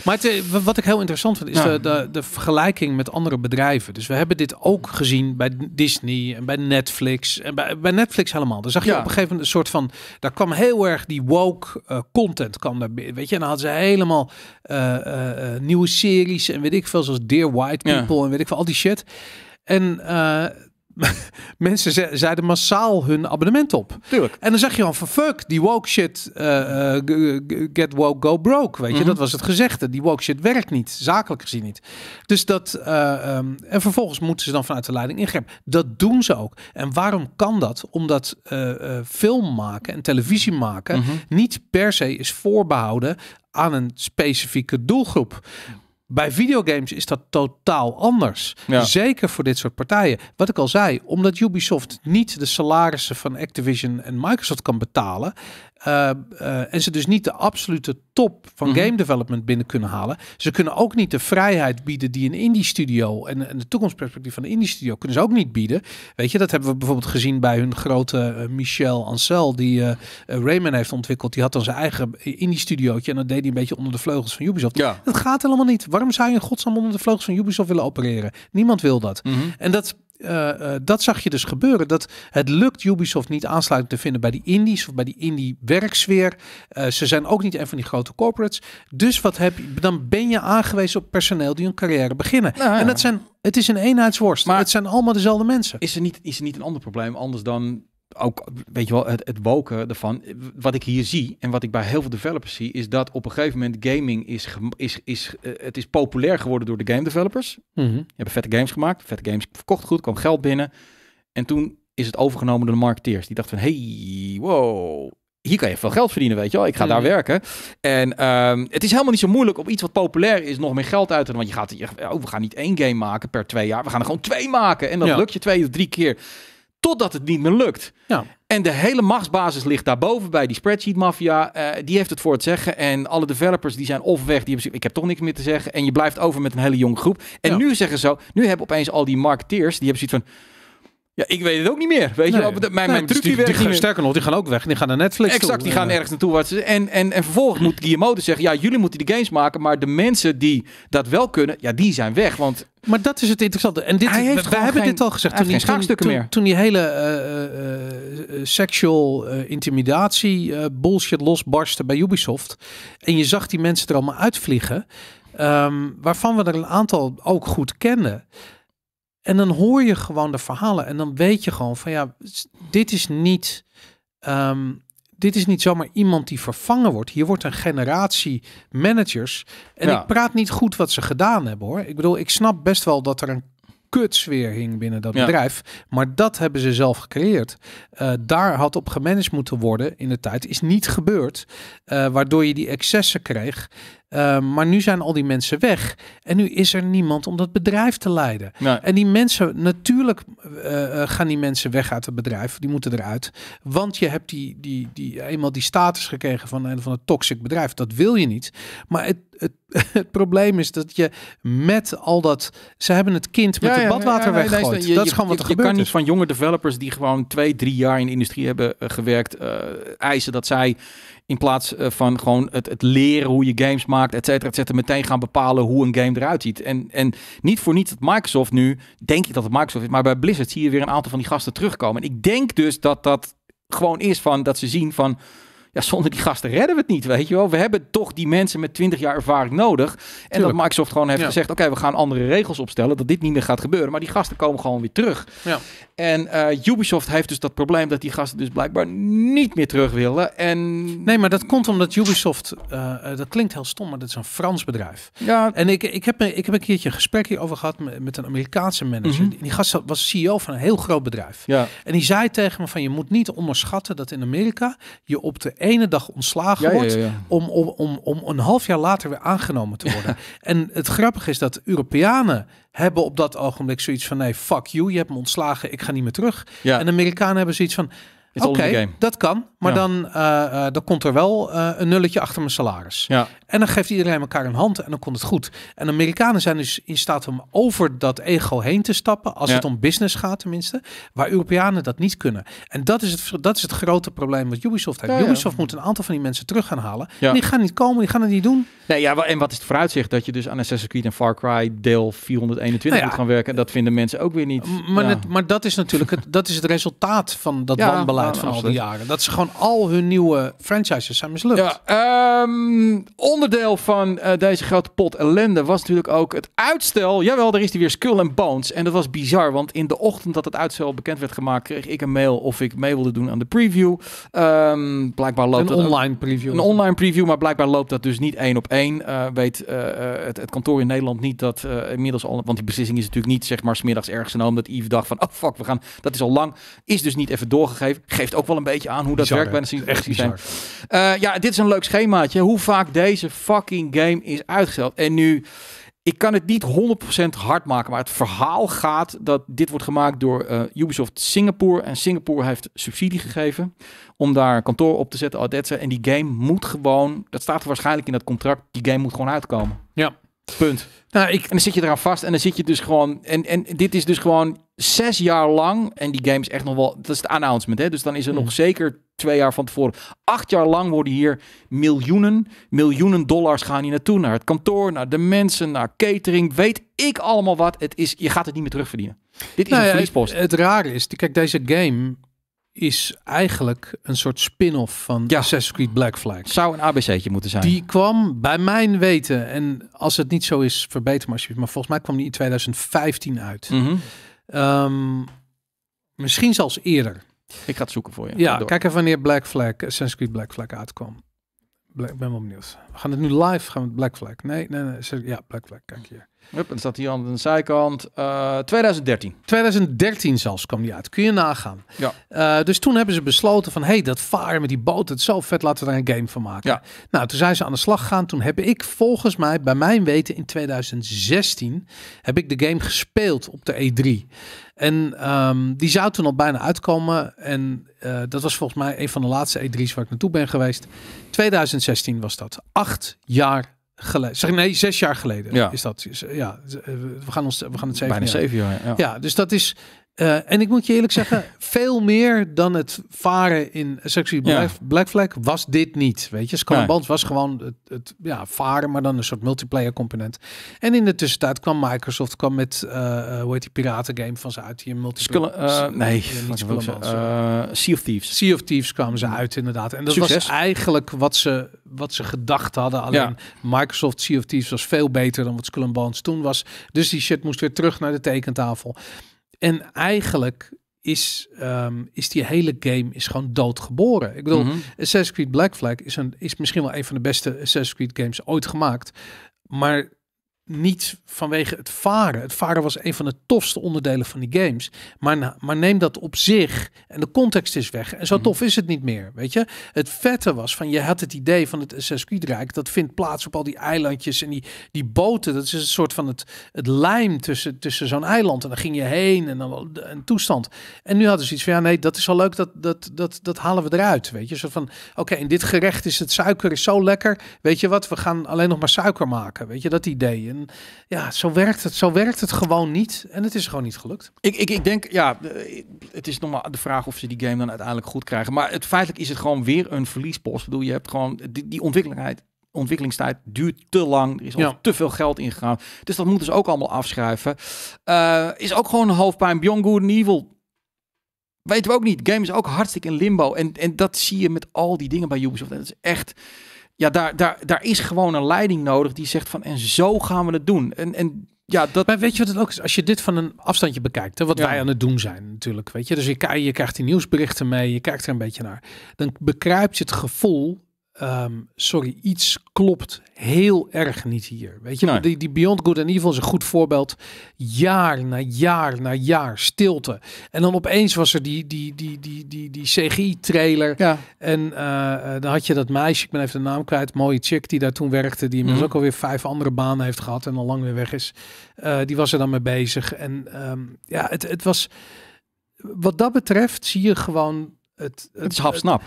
Maar eh, wat ik heel interessant vind, is de, de, vergelijking met andere bedrijven. Dus we hebben dit ook gezien bij Disney en bij Netflix. En bij, Netflix helemaal. Dan zag je op een gegeven moment een soort van... Daar kwam heel erg die woke eh, content. Kwam daar, weet je, en dan hadden ze helemaal eh, nieuwe series en weet ik veel. Zoals Dear White People en weet ik veel. Al die shit. En mensen zeiden massaal hun abonnement op. Tuurlijk. En dan zeg je al van fuck, die woke shit, eh, eh, eh, get woke, go broke. Weet je, mhm. dat was het gezegde. Die woke shit werkt niet, zakelijk gezien niet. Dus dat, ehm, en vervolgens moeten ze dan vanuit de leiding ingrijpen. Dat doen ze ook. En waarom kan dat? Omdat uh, film maken en televisie maken mhm. niet per se is voorbehouden aan een specifieke doelgroep. Bij videogames is dat totaal anders. Zeker voor dit soort partijen. Wat ik al zei, omdat Ubisoft niet de salarissen van Activision en Microsoft kan betalen, eh, eh, en ze dus niet de absolute top van mhm. game development binnen kunnen halen. Ze kunnen ook niet de vrijheid bieden die een indie studio en, en de toekomstperspectief van de indie studio kunnen ze ook niet bieden. Weet je, dat hebben we bijvoorbeeld gezien bij hun grote eh, Michel Ancel, die Rayman heeft ontwikkeld. Die had dan zijn eigen indie studiootje en dat deed hij een beetje onder de vleugels van Ubisoft. Ja. Dat gaat helemaal niet. Waarom zou je in godsnaam onder de vleugels van Ubisoft willen opereren? Niemand wil dat. Mhm. En dat, eh, eh, dat zag je dus gebeuren. Dat het lukt Ubisoft niet aansluiting te vinden bij die indies of bij die indie werksfeer. Eh, ze zijn ook niet een van die grote corporates. Dus wat heb je, dan ben je aangewezen op personeel die hun carrière beginnen. Nou en dat zijn, het is een eenheidsworst. Maar het zijn allemaal dezelfde mensen. Is er niet, is er niet een ander probleem anders dan ook, weet je wel, het, het woken ervan. Wat ik hier zie en wat ik bij heel veel developers zie, is dat op een gegeven moment gaming is, is, is eh, het is populair geworden door de game developers. Mm hebben vette games gemaakt, vette games verkocht goed, kwam geld binnen. En toen is het overgenomen door de marketeers. Die dachten van, hey, wow, hier kan je veel geld verdienen, weet je wel. Ik ga daar mhm. werken. En ehm, het is helemaal niet zo moeilijk om iets wat populair is nog meer geld uit te doen. Want je gaat, oh, we gaan niet één game maken per twee jaar. We gaan er gewoon twee maken. En dat lukt je twee of drie keer. Totdat het niet meer lukt. Ja. En de hele machtsbasis ligt daarboven bij die spreadsheet maffia. Eh, die heeft het voor het zeggen. En alle developers die zijn of weg. Die hebben, ik heb toch niks meer te zeggen. En je blijft over met een hele jonge groep. En nu zeggen ze zo. Nu hebben opeens al die marketeers. Die hebben zoiets van. Ja, ik weet het ook niet meer. Weet je wel, mijn, mijn truc die, die, gaan Sterker nog, die gaan ook weg. Die gaan naar Netflix Exact, die gaan ergens naartoe. Wat en, en, en vervolgens moet Guillermo dus zeggen... ja, jullie moeten die games maken... maar de mensen die dat wel kunnen... ja, die zijn weg. Want maar dat is het interessante. En dit, heeft wij hebben dit al gezegd. Toen, geen schaakstukken meer. toen die hele eh, eh, eh, sexual intimidatie bullshit losbarstte bij Ubisoft. En je zag die mensen er allemaal uitvliegen. Ehm, waarvan we er een aantal ook goed kenden. En dan hoor je gewoon de verhalen en dan weet je gewoon van ja, dit is niet, ehm, dit is niet zomaar iemand die vervangen wordt. Hier wordt een generatie managers. En ik praat niet goed wat ze gedaan hebben hoor. Ik bedoel, ik snap best wel dat er een kutsfeer hing binnen dat bedrijf. Maar dat hebben ze zelf gecreëerd. Eh, daar had op gemanaged moeten worden in de tijd. Is niet gebeurd. Eh, waardoor je die excessen kreeg. Ehm, maar nu zijn al die mensen weg. En nu is er niemand om dat bedrijf te leiden. En die mensen, natuurlijk eh, eh, gaan die mensen weg uit het bedrijf. Die moeten eruit. Want je hebt die, die, die, eenmaal die status gekregen van een van een toxic bedrijf. Dat wil je niet. Maar het, het, het, probleem is dat je met al dat... Ze hebben het kind met het badwater ja, weggegooid. dat is gewoon wat er je, gebeurt. Je kan niet van jonge developers die gewoon twee, drie jaar in de industrie hebben eh, gewerkt... eisen dat zij in plaats eh, van gewoon het, het leren hoe je games maakt, et cetera, et cetera. Meteen gaan bepalen hoe een game eruit ziet. En, en niet voor niets dat Microsoft nu, denk ik dat het Microsoft is, maar bij Blizzard zie je weer een aantal van die gasten terugkomen. En ik denk dus dat dat gewoon is van dat ze zien van ja, zonder die gasten redden we het niet, weet je wel. We hebben toch die mensen met 20 jaar ervaring nodig. En dat Microsoft gewoon heeft gezegd, oké, we gaan andere regels opstellen, dat dit niet meer gaat gebeuren. Maar die gasten komen gewoon weer terug. Ja. En eh, Ubisoft heeft dus dat probleem dat die gasten dus blijkbaar niet meer terug willen. En... Nee, maar dat komt omdat Ubisoft, eh, eh, dat klinkt heel stom, maar dat is een Frans bedrijf. Ja. En ik, ik, heb, ik heb een keertje een gesprek hierover gehad met, een Amerikaanse manager. Mhm. Die gast was CEO van een heel groot bedrijf. Ja. En die zei tegen me van, je moet niet onderschatten dat in Amerika je op de ene dag ontslagen wordt. om, om, om, om een half jaar later weer aangenomen te worden. En het grappige is dat Europeanen hebben op dat ogenblik zoiets van: nee, fuck you, je hebt me ontslagen, ik ga niet meer terug. En Amerikanen hebben zoiets van Oké, dat kan. Maar dan, eh, eh, dan komt er wel eh, een nulletje achter mijn salaris. Ja. En dan geeft iedereen elkaar een hand en dan komt het goed. En Amerikanen zijn dus in staat om over dat ego heen te stappen. Als het om business gaat tenminste. Waar Europeanen dat niet kunnen. En dat is het, dat is het grote probleem wat Ubisoft heeft. Ubisoft moet een aantal van die mensen terug gaan halen. Die gaan niet komen, die gaan het niet doen. Nee, ja, en wat is het vooruitzicht? Dat je dus aan Assassin's Creed en Far Cry deel 421 nou moet gaan werken. En dat vinden mensen ook weer niet. Maar, het, maar dat is natuurlijk het, dat is het resultaat van dat wanbeleid van al die jaren. Dat ze gewoon al hun nieuwe franchises zijn mislukt. Ja, ehm, onderdeel van eh, deze grote pot ellende was natuurlijk ook het uitstel. Jawel, daar is die weer Skull and Bones. En dat was bizar, want in de ochtend dat het uitstel bekend werd gemaakt, kreeg ik een mail of ik mee wilde doen aan de preview. Ehm, blijkbaar loopt een online preview. Een online preview, maar blijkbaar loopt dat dus niet één op één. Eh, weet eh, het, kantoor in Nederland niet dat inmiddels al, want die beslissing is natuurlijk niet zeg maar smiddags ergens genomen dat Eve dacht van oh fuck, we gaan, dat is al lang, is dus niet even doorgegeven geeft ook wel een beetje aan hoe dat werkt bij een systeem. Uh, ja, dit is een leuk schemaatje. Hoe vaak deze fucking game is uitgesteld. En nu, ik kan het niet 100% hard maken, maar het verhaal gaat dat dit wordt gemaakt door eh, Ubisoft Singapore. En Singapore heeft subsidie gegeven om daar kantoor op te zetten, ze En die game moet gewoon, dat staat er waarschijnlijk in dat contract, die game moet gewoon uitkomen. Ja. Punt. Nou, ik... En dan zit je eraan vast en dan zit je dus gewoon... En, en dit is dus gewoon zes jaar lang... En die game is echt nog wel... Dat is het announcement, hè? Dus dan is er nog mm. zeker twee jaar van tevoren. Acht jaar lang worden hier miljoenen, miljoenen dollars gaan hier naartoe. Naar het kantoor, naar de mensen, naar catering. Weet ik allemaal wat. Het is, je gaat het niet meer terugverdienen. Dit is nou een verliespost. Het, het rare is, kijk, deze game is eigenlijk een soort spin-off van ja. Assassin's Creed Black Flag. Zou een ABC'tje moeten zijn. Die kwam bij mijn weten, en als het niet zo is, verbeter me alsjeblieft. Maar volgens mij kwam die in 2015 uit. Mhm. Ehm, misschien zelfs eerder. Ik ga het zoeken voor je. Ja, kijk even wanneer Black Flag, Assassin's Creed Black Flag uitkwam. Ik ben wel benieuwd. We gaan het nu live, gaan met Black Flag. Nee, nee, nee. Ja, Black Flag, kijk hier. Hup, en dan staat hier aan de zijkant. 2013. Eh, 2013 zelfs kwam die uit. Kun je nagaan. Ja. Eh, dus toen hebben ze besloten van... hey, dat varen met die boot, het zo vet. Laten we daar een game van maken. Ja. Nou, toen zijn ze aan de slag gegaan. Toen heb ik volgens mij, bij mijn weten in 2016... heb ik de game gespeeld op de E3. En ehm, die zou toen al bijna uitkomen. En eh, dat was volgens mij een van de laatste E3's waar ik naartoe ben geweest. 2016 was dat. Acht jaar geleden. Zeg, nee, zes jaar geleden ja. is dat. Ja, eh, we gaan, ons, we gaan het zeven Bijna jaar. zeven jaar, ja. ja. dus dat is en ik moet je eerlijk zeggen, veel meer dan het varen in sexy Black, Flag was dit niet. Weet je, Skull nee. was gewoon het, ja, varen, maar dan een soort multiplayer component. En in de tussentijd kwam Microsoft kwam met, hoe heet die piratengame van ze uit? Die multiplayer... Skull, uh, nee, niet Sea of Thieves. Sea of Thieves kwamen ze uit inderdaad. En dat was eigenlijk wat ze, wat ze gedacht hadden. Alleen Microsoft Sea of Thieves was veel beter dan wat Skull Bones toen was. Dus die shit moest weer terug naar de tekentafel. En eigenlijk is, ehm, is die hele game is gewoon doodgeboren. Ik bedoel, mm -hmm. Assassin's Creed Black Flag is, een, is misschien wel een van de beste Assassin's Creed games ooit gemaakt. Maar niet vanwege het varen. Het varen was een van de tofste onderdelen van die games. Maar, maar neem dat op zich en de context is weg. En zo mhm. tof is het niet meer, weet je. Het vette was van, je had het idee van het Assassin's Dat vindt plaats op al die eilandjes en die, die boten. Dat is een soort van het, het lijm tussen, tussen zo'n eiland. En dan ging je heen en dan een toestand. En nu hadden ze iets van, ja nee, dat is wel leuk. Dat, dat, dat, dat halen we eruit, weet je. Zo van, oké, in dit gerecht is het suiker is zo lekker. Weet je wat, we gaan alleen nog maar suiker maken. Weet je, dat idee. En ja, zo werkt het, zo werkt het gewoon niet. En het is gewoon niet gelukt. Ik, ik, ik denk, ja, eh, het is nog maar de vraag of ze die game dan uiteindelijk goed krijgen. Maar het, feitelijk is het gewoon weer een verliespost. Ik bedoel, je hebt gewoon die, ontwikkelingstijd duurt te lang. Er is al te veel geld ingegaan. Dus dat moeten ze ook allemaal afschrijven. Eh, is ook gewoon een hoofdpijn. Beyond Good and Evil. Weten we ook niet. Game is ook hartstikke in limbo. En, en dat zie je met al die dingen bij Ubisoft. dat is echt ja, daar, daar, daar is gewoon een leiding nodig die zegt van en zo gaan we het doen. En, en ja, dat... Maar weet je wat het ook is? Als je dit van een afstandje bekijkt, hè, wat wij aan het doen zijn natuurlijk, weet je. Dus je, je krijgt die nieuwsberichten mee, je kijkt er een beetje naar. Dan bekruipt je het gevoel Ehm, sorry, iets klopt heel erg niet hier. Weet je, die, die Beyond Good and Evil is een goed voorbeeld. Jaar na jaar na jaar stilte. En dan opeens was er die, die, die, die, die, die CGI-trailer. Ja. En eh, eh, dan had je dat meisje, ik ben even de naam kwijt, mooie chick die daar toen werkte, die inmiddels mhm. ook alweer vijf andere banen heeft gehad en al lang weer weg is. Eh, die was er dan mee bezig. En ehm, ja, het, het was... Wat dat betreft zie je gewoon het, het, het, is maar,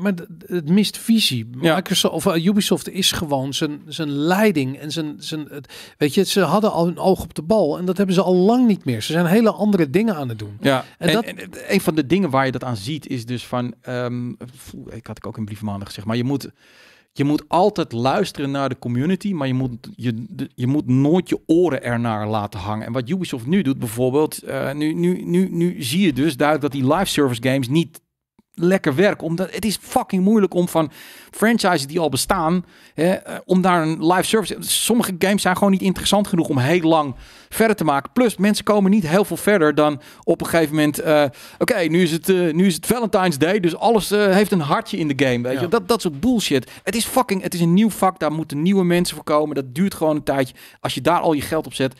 maar het mist visie. Microsoft, of eh, Ubisoft is gewoon zijn, zijn leiding en zijn, zijn het, weet je, ze hadden al hun oog op de bal en dat hebben ze al lang niet meer. Ze zijn hele andere dingen aan het doen. Ja. En, en dat... een van de dingen waar je dat aan ziet is dus van, ehm, ik had ik ook in brief maandag gezegd, maar je moet je moet altijd luisteren naar de community, maar je moet, je, je moet nooit je oren ernaar laten hangen. En wat Ubisoft nu doet bijvoorbeeld, eh, nu, nu, nu, nu zie je dus duidelijk dat die live service games niet lekker werk. Omdat het is fucking moeilijk om van franchises die al bestaan, hè, eh, om daar een live service. Sommige games zijn gewoon niet interessant genoeg om heel lang verder te maken. Plus, mensen komen niet heel veel verder dan op een gegeven moment. Eh, oké, nu is het eh, nu is het Valentine's Day, dus alles heeft een hartje in de game. Weet je, dat, dat soort bullshit. Het is fucking, het is een nieuw vak. Daar moeten nieuwe mensen voor komen. Dat duurt gewoon een tijdje. Als je daar al je geld op zet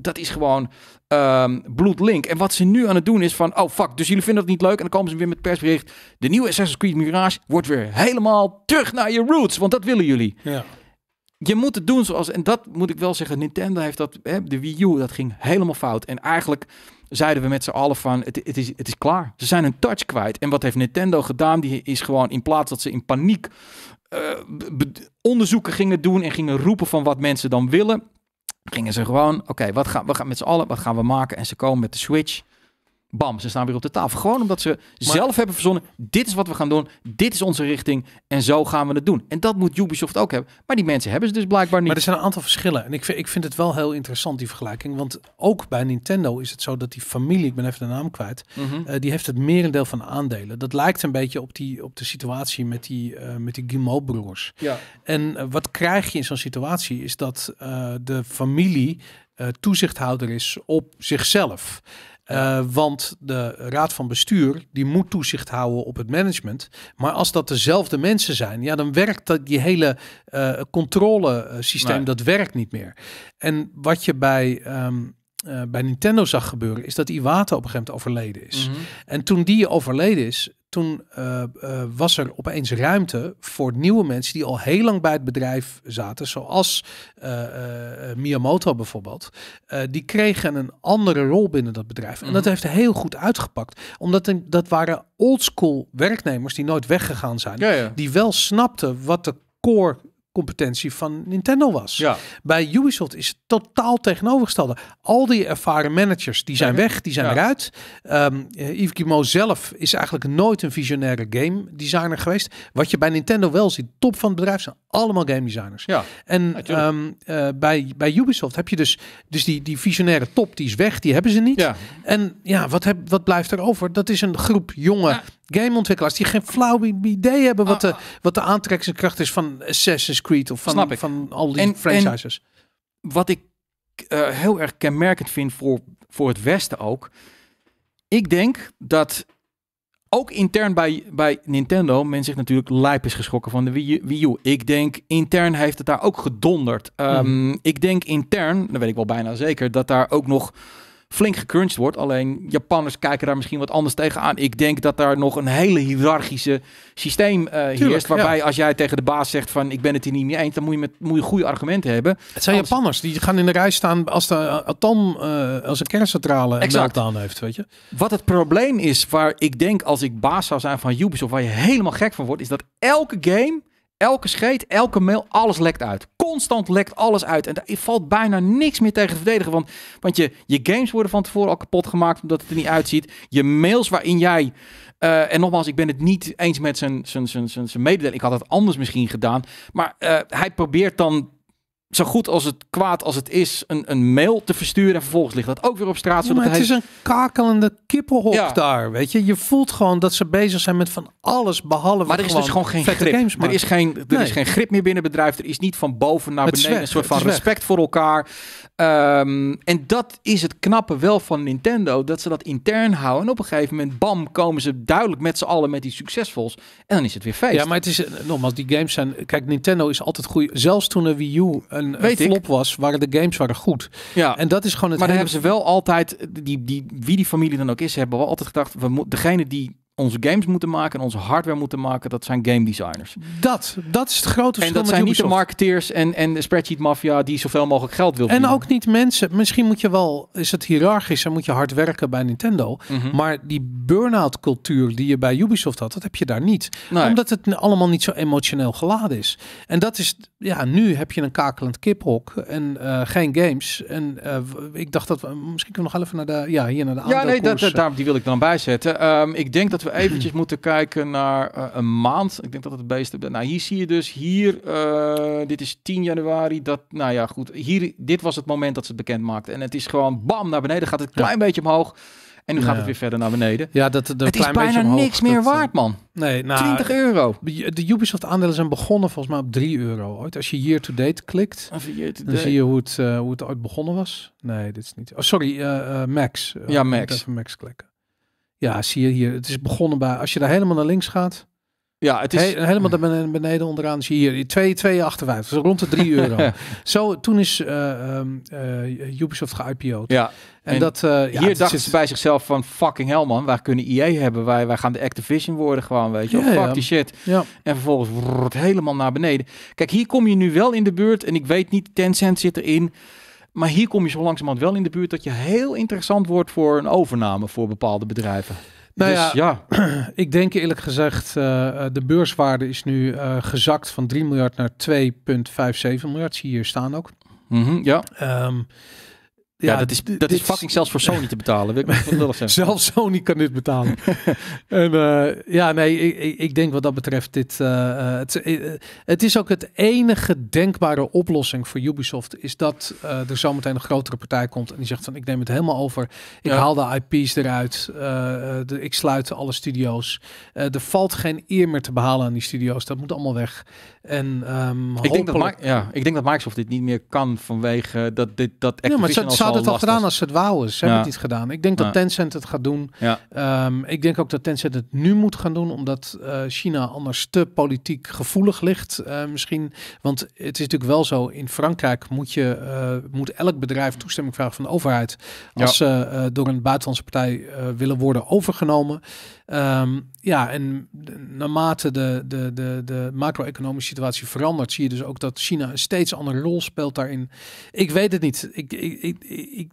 dat is gewoon Ehm, bloedlink En wat ze nu aan het doen is van, oh fuck, dus jullie vinden dat niet leuk. En dan komen ze weer met persbericht. De nieuwe Assassin's Creed Mirage wordt weer helemaal terug naar je roots, want dat willen jullie. Ja. Je moet het doen zoals, en dat moet ik wel zeggen, Nintendo heeft dat, hè, de Wii U, dat ging helemaal fout. En eigenlijk zeiden we met z'n allen van, het, het, is, het is klaar. Ze zijn een touch kwijt. En wat heeft Nintendo gedaan? Die is gewoon, in plaats dat ze in paniek eh, onderzoeken gingen doen en gingen roepen van wat mensen dan willen, gingen ze gewoon, oké, wat gaan we gaan met z'n allen, wat gaan we maken? En ze komen met de Switch. Bam, ze staan weer op de tafel. Gewoon omdat ze zelf hebben verzonnen: dit is wat we gaan doen, dit is onze richting en zo gaan we het doen. En dat moet Ubisoft ook hebben. Maar die mensen hebben ze dus blijkbaar niet. Maar er zijn een aantal verschillen. En ik vind, ik vind het wel heel interessant, die vergelijking. Want ook bij Nintendo is het zo dat die familie, ik ben even de naam kwijt, mhm. eh, die heeft het merendeel van aandelen. Dat lijkt een beetje op, die, op de situatie met die, uh, met broers Ja. En eh, wat krijg je in zo'n situatie is dat de familie toezichthouder is op zichzelf. Eh, want de raad van bestuur die moet toezicht houden op het management. Maar als dat dezelfde mensen zijn, ja, dan werkt dat, die hele uh, controlesysteem, dat werkt niet meer. En wat je bij ehm, eh, bij Nintendo zag gebeuren, is dat Iwata op een gegeven moment overleden is. Mhm. En toen die overleden is, toen eh, eh, was er opeens ruimte voor nieuwe mensen die al heel lang bij het bedrijf zaten, zoals Miyamoto bijvoorbeeld. die kregen een andere rol binnen dat bedrijf. En dat mhm. heeft heel goed uitgepakt, omdat dat waren oldschool werknemers die nooit weggegaan zijn, die wel snapten wat de core competentie van Nintendo was. Ja. Bij Ubisoft is het totaal tegenovergestelde. Al die ervaren managers, die zijn weg, die zijn eruit. Um, Yves Guillemot zelf is eigenlijk nooit een visionaire game designer geweest. Wat je bij Nintendo wel ziet, top van het bedrijf zijn allemaal game designers. Ja, en ehm, eh, bij, bij Ubisoft heb je dus, dus die, die visionaire top, die is weg, die hebben ze niet. Ja. En ja, wat, heb, wat blijft er over? Dat is een groep jonge gameontwikkelaars die geen flauw idee hebben wat, ah. de, wat de aantrekkingskracht is van Assassin's Creed of van, van al die en, franchises. En wat ik eh, heel erg kenmerkend vind voor, voor het Westen ook. Ik denk dat ook intern bij, bij Nintendo, men zich natuurlijk lijp is geschrokken van de Wii U, Ik denk intern heeft het daar ook gedonderd. Mhm. Ehm, ik denk intern, dat weet ik wel bijna zeker, dat daar ook nog flink gecrunched wordt. Alleen Japanners kijken daar misschien wat anders tegenaan. Ik denk dat daar nog een hele hiërarchische systeem uh, heerst. Waarbij als jij tegen de baas zegt van ik ben het hier niet mee eens, dan moet je, met, moet je goede argumenten hebben. Het zijn Japanners, die gaan in de rij staan als de eh, atoom, uh, eh, als een kerncentrale exact. een heeft, weet je. Wat het probleem is, waar ik denk als ik baas zou zijn van Ubisoft, waar je helemaal gek van wordt, is dat elke game Elke scheet, elke mail, alles lekt uit. Constant lekt alles uit. En daar valt bijna niks meer tegen te verdedigen. Want, want je, je games worden van tevoren al kapot gemaakt omdat het er niet uitziet. Je mails waarin jij. Eh, en nogmaals, ik ben het niet eens met zijn, mededeling. Ik had het anders misschien gedaan. Maar eh, hij probeert dan zo goed als het kwaad als het is, een, een mail te versturen. En vervolgens ligt dat ook weer op straat. het, is een kakelende kippenhok daar. Weet je? je voelt gewoon dat ze bezig zijn met van alles behalve. Maar er is dus gewoon geen grip. Games er is geen, er is geen grip meer binnen bedrijf. Er is niet van boven naar beneden. een soort van respect voor elkaar. Ehm, en dat is het knappe wel van Nintendo. Dat ze dat intern houden. En op een gegeven moment, bam, komen ze duidelijk met z'n allen met die succesvols. En dan is het weer feest. Ja, maar het is eh, nogmaals, die games zijn. Kijk, Nintendo is altijd goed. Zelfs toen de Wii U. Eh, een, een flop was, waren de games waren goed. Ja. En dat is gewoon het. Maar hebben ze wel altijd die, die wie die familie dan ook is, hebben we altijd gedacht, we degene die onze games moeten maken en onze hardware moeten maken, dat zijn game designers. Dat, dat is het grote verschil. En dat zijn niet de marketeers en, en de spreadsheet mafia die zoveel mogelijk geld wil. Verdienen. En ook niet mensen. Misschien moet je wel, is het hiërarchisch en moet je hard werken bij Nintendo. Mhm. Maar die burn-out cultuur die je bij Ubisoft had, dat heb je daar niet. Omdat het allemaal niet zo emotioneel geladen is. En dat is, ja, nu heb je een kakelend kiphok en eh, geen games. En eh, ik dacht dat we, misschien kunnen we nog even naar de, ja, hier naar de Ja, nee, dat, dat, daar, die wil ik dan bijzetten. Um, ik denk dat we we eventjes moeten kijken naar eh, een maand. Ik denk dat het beest... Nou, hier zie je dus hier... Eh, dit is 10 januari. Dat, nou ja, goed. Hier, dit was het moment dat ze het bekend maakten. En het is gewoon bam, naar beneden. Gaat het een klein beetje omhoog. En nu gaat het weer verder naar beneden. Ja, dat, de het klein is bijna niks meer eh, waard, man. Nee, nou, 20 euro. De Ubisoft-aandelen zijn begonnen volgens mij op 3 euro ooit. Als je year-to-date klikt, dan zie je hoe het, hoe het ooit begonnen was. Nee, dit is niet... Oh, sorry, Max. ja, Max. Even Max klikken. Ja, zie je hier. Het is begonnen bij, als je daar helemaal naar links gaat. Ja, het is... helemaal daar beneden, beneden onderaan zie je hier 2,58. Dus rond de 3 euro. Zo, toen is eh, ehm, eh, Ubisoft ge-IPO'd. Ja. En, dat, eh, hier ja, dachten ze bij zichzelf van fucking hell man, wij kunnen IA hebben, wij, wij gaan de Activision worden gewoon, weet je. Ja, fuck die shit. Ja. En vervolgens wordt helemaal naar beneden. Kijk, hier kom je nu wel in de buurt en ik weet niet, cent zit erin. Maar hier kom je zo langzamerhand wel in de buurt dat je heel interessant wordt voor een overname voor bepaalde bedrijven. Nou dus, ja, ik denk eerlijk gezegd, eh, eh, de beurswaarde is nu eh, gezakt van 3 miljard naar 2,57 miljard. Zie je hier staan ook. Mm -hmm, ja. Ehm, ja, dat is, dat is fucking zelfs voor Sony te betalen. Wil ik zeggen. zelfs Sony kan dit betalen. en, eh, ja, nee, ik, ik, denk wat dat betreft dit... Eh, eh, het, het, is ook het enige denkbare oplossing voor Ubisoft... is dat er zometeen een grotere partij komt en die zegt van... ik neem het helemaal over, ik haal de IP's eruit, de, ik sluit alle studio's. er valt geen eer meer te behalen aan die studio's, dat moet allemaal weg. En, ehm, ik, denk dat ja, ik denk dat Microsoft dit niet meer kan vanwege dat, dit, dat Activision hadden het al gedaan als het wou Ze hebben het niet gedaan. Ik denk dat Tencent het gaat doen. Ehm, ik denk ook dat Tencent het nu moet gaan doen, omdat eh, China anders te politiek gevoelig ligt. Eh, misschien, want het is natuurlijk wel zo, in Frankrijk moet, je, eh, moet elk bedrijf toestemming vragen van de overheid. Als ze door een buitenlandse partij willen worden overgenomen. Ehm, ja, en naarmate de, de, de, de macro-economische situatie verandert, zie je dus ook dat China een steeds andere rol speelt daarin. Ik weet het niet. ik, ik, ik,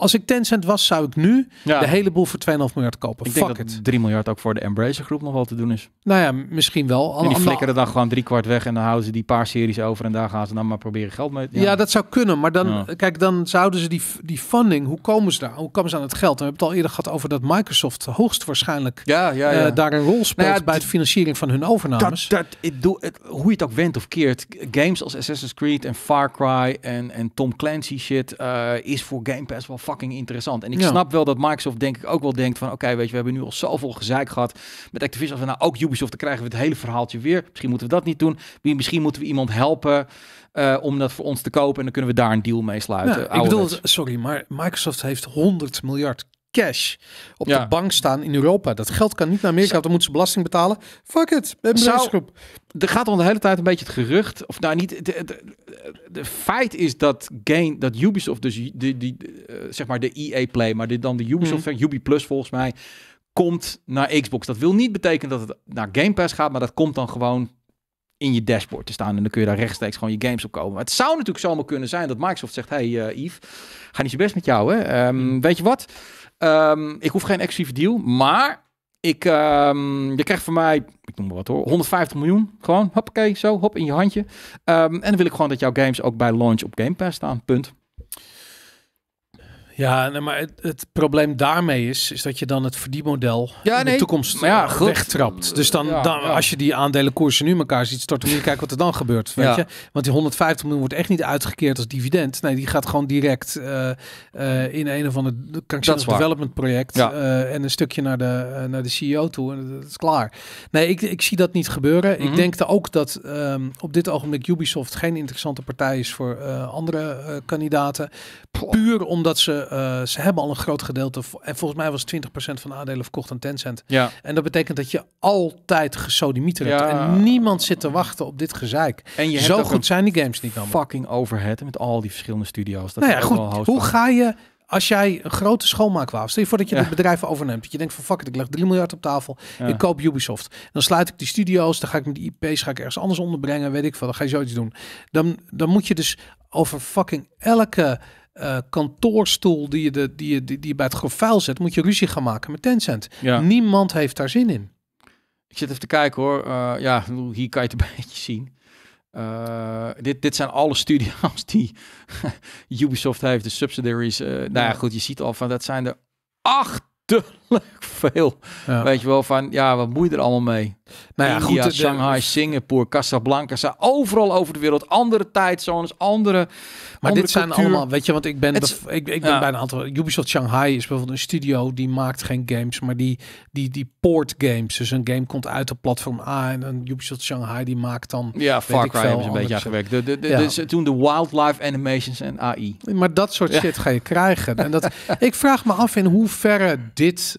als ik Tencent was, zou ik nu de hele boel voor 2,5 miljard kopen. Ik Fuck denk dat 3 miljard ook voor de Embracer groep nog wel te doen is. Nou ja, misschien wel. En die flikkeren dan gewoon drie kwart weg en dan houden ze die paar series over en daar gaan ze dan maar proberen geld mee. Ja, ja dat zou kunnen. Maar dan, kijk, dan zouden ze die, die funding, hoe komen ze daar? Hoe komen ze aan het geld? En we hebben het al eerder gehad over dat Microsoft hoogstwaarschijnlijk ja, ja, ja. Eh, daar een rol speelt nou bij het financiering van hun overnames. Dat, dat, hoe je het ook wendt of keert, games als Assassin's Creed en Far Cry en, en Tom Clancy shit eh, is voor Game Pass wel interessant. En ik snap wel dat Microsoft denk ik ook wel denkt van... oké, weet je, we hebben nu al zoveel gezeik gehad met Activision. Als we nou ook Ubisoft, dan krijgen we het hele verhaaltje weer. Misschien moeten we dat niet doen. Misschien moeten we iemand helpen eh, om dat voor ons te kopen. En dan kunnen we daar een deal mee sluiten. Nou, ik bedoel, sorry, maar Microsoft heeft 100 miljard cash op de bank staan in Europa. Dat geld kan niet naar Amerika, want dan moeten ze belasting betalen. Fuck it, bij bedrijfsgroep. Er gaat al de hele tijd een beetje het gerucht, of nou niet, de, de, feit is dat game, dat Ubisoft dus die, die, eh, zeg maar de EA Play, maar dit dan de Ubisoft, mm. Ubi Plus volgens mij, komt naar Xbox. Dat wil niet betekenen dat het naar Game Pass gaat, maar dat komt dan gewoon in je dashboard te staan. En dan kun je daar rechtstreeks gewoon je games op komen. het zou natuurlijk zomaar kunnen zijn dat Microsoft zegt... hey uh, Yves, ga niet zo best met jou, hè? Ehm, mhm. weet je wat? Ehm, ik hoef geen exclusieve deal, maar ik, ehm, je krijgt van mij, ik noem maar wat hoor, 150 miljoen. Gewoon, hoppakee, zo, hop, in je handje. Ehm, en dan wil ik gewoon dat jouw games ook bij launch op Game Pass staan, punt. Ja, maar het, het, probleem daarmee is, is dat je dan het verdienmodel ja, in de toekomst ja, eh, wegtrapt. Dus dan, dan als je die aandelenkoersen nu elkaar ziet storten, moet kijken wat er dan gebeurt. Weet je? Want die 150 miljoen wordt echt niet uitgekeerd als dividend. Nee, die gaat gewoon direct eh, eh, in een of ander krankzinnig development project en een stukje naar de, naar de CEO toe. En dat is klaar. Nee, ik, ik zie dat niet gebeuren. Ik mhm. denk dat ook dat ehm, op dit ogenblik Ubisoft geen interessante partij is voor andere kandidaten. Puur omdat ze eh, ze hebben al een groot gedeelte. En volgens mij was 20% van de aandelen verkocht aan Tencent. Ja. En dat betekent dat je altijd meter hebt. En niemand zit te wachten op dit gezeik. En je Zo goed zijn die games niet dan. Fucking overhead met al die verschillende studio's. Dat nou ja, goed. Hoe ga je als jij een grote schoonmaakwaaf, stel je voor dat je ja. de bedrijven overneemt. Dat je denkt van fuck it, ik leg 3 miljard op tafel. Ik koop Ubisoft. Dan sluit ik die studio's, dan ga ik met die IP's ga ik ergens anders onderbrengen, weet ik veel. Dan ga je zoiets doen. Dan, dan moet je dus over fucking elke eh, kantoorstoel die je, de, die, je, die, die je bij het grof vuil zet, moet je ruzie gaan maken met Tencent. Niemand heeft daar zin in. Ik zit even te kijken hoor. Eh, ja, hier kan je het een beetje zien. Eh, dit, dit zijn alle studio's die Ubisoft heeft, de subsidiaries. nou ja, goed, je ziet al van dat zijn er acht veel. Weet je wel, van ja, wat moet je er allemaal mee? Nou ja, India, goed, de, Shanghai, Singapore, Casablanca, zijn overal over de wereld. Andere tijdzones, andere Maar dit zijn allemaal, weet je, want ik ben, ik, ik ben ja. bij een aantal... Ubisoft Shanghai is bijvoorbeeld een studio die maakt geen games, maar die, die, die port games. Dus een game komt uit de platform A en een Ubisoft Shanghai die maakt dan... Ja, Far Cry hebben ze een beetje gewerkt. De, de, de, toen de wildlife animations en AI. Maar dat soort shit ga je krijgen. En dat, ik vraag me af in hoeverre dit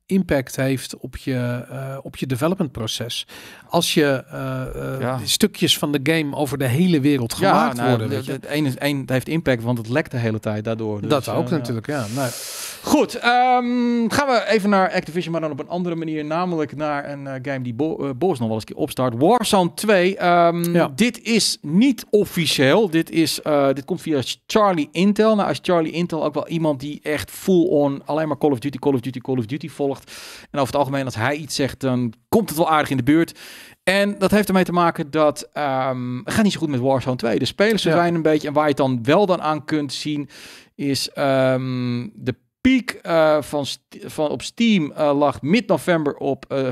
impact heeft op je, eh, op je development proces. Als je eh, eh, stukjes van de game over de hele wereld gemaakt nou, worden. Weet je. Het, een, is, een, heeft impact, want het lekt de hele tijd daardoor. Dus, dat ook natuurlijk, ja. Nou. Goed, ehm, gaan we even naar Activision, maar dan op een andere manier. Namelijk naar een game die Bo Boos nog wel eens keer opstart. Warzone 2. Um, ehm, Dit is niet officieel. Dit, is, dit komt via Charlie Intel. Nou, als Charlie Intel ook wel iemand die echt full-on alleen maar Call of Duty, Call of Duty, Call of Duty volgt. En over het algemeen, als hij iets zegt, dan komt het wel aardig in de buurt. En dat heeft ermee te maken dat um, het gaat niet zo goed met Warzone 2. De spelers verdwijnen een beetje. En waar je het dan wel dan aan kunt zien, is ehm, de piek eh, van, van op Steam eh, lag mid-november op uh,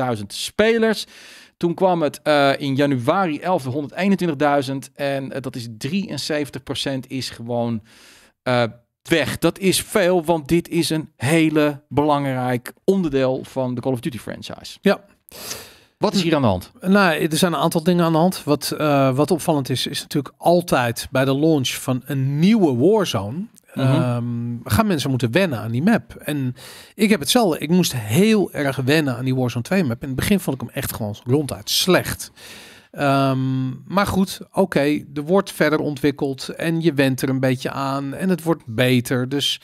eh, 452.000 spelers. Toen kwam het in januari 11 121.000. En dat is 73% is gewoon weg. Dat is veel, want dit is een hele belangrijk onderdeel van de Call of Duty franchise. Ja. Wat is hier aan de hand? Nou, er zijn een aantal dingen aan de hand. Wat, eh, wat opvallend is, is natuurlijk altijd bij de launch van een nieuwe Warzone. Mhm. Ehm, gaan mensen moeten wennen aan die map. En ik heb hetzelfde. Ik moest heel erg wennen aan die Warzone 2 map. In het begin vond ik hem echt gewoon ronduit slecht. Ehm, maar goed, oké, okay, er wordt verder ontwikkeld en je went er een beetje aan en het wordt beter. Dus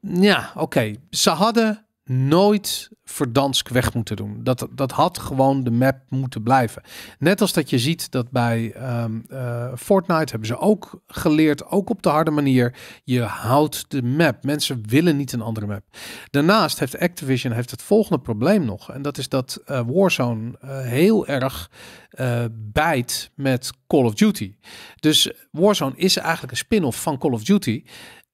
ja, oké. Ze hadden nooit verdansk weg moeten doen. Dat, dat had gewoon de map moeten blijven. Net als dat je ziet dat bij ehm, eh, Fortnite hebben ze ook geleerd, ook op de harde manier, je houdt de map. Mensen willen niet een andere map. Daarnaast heeft Activision heeft het volgende probleem nog. En dat is dat eh, Warzone eh, heel erg bijt met Call of Duty. Dus Warzone is eigenlijk een spin-off van Call of Duty.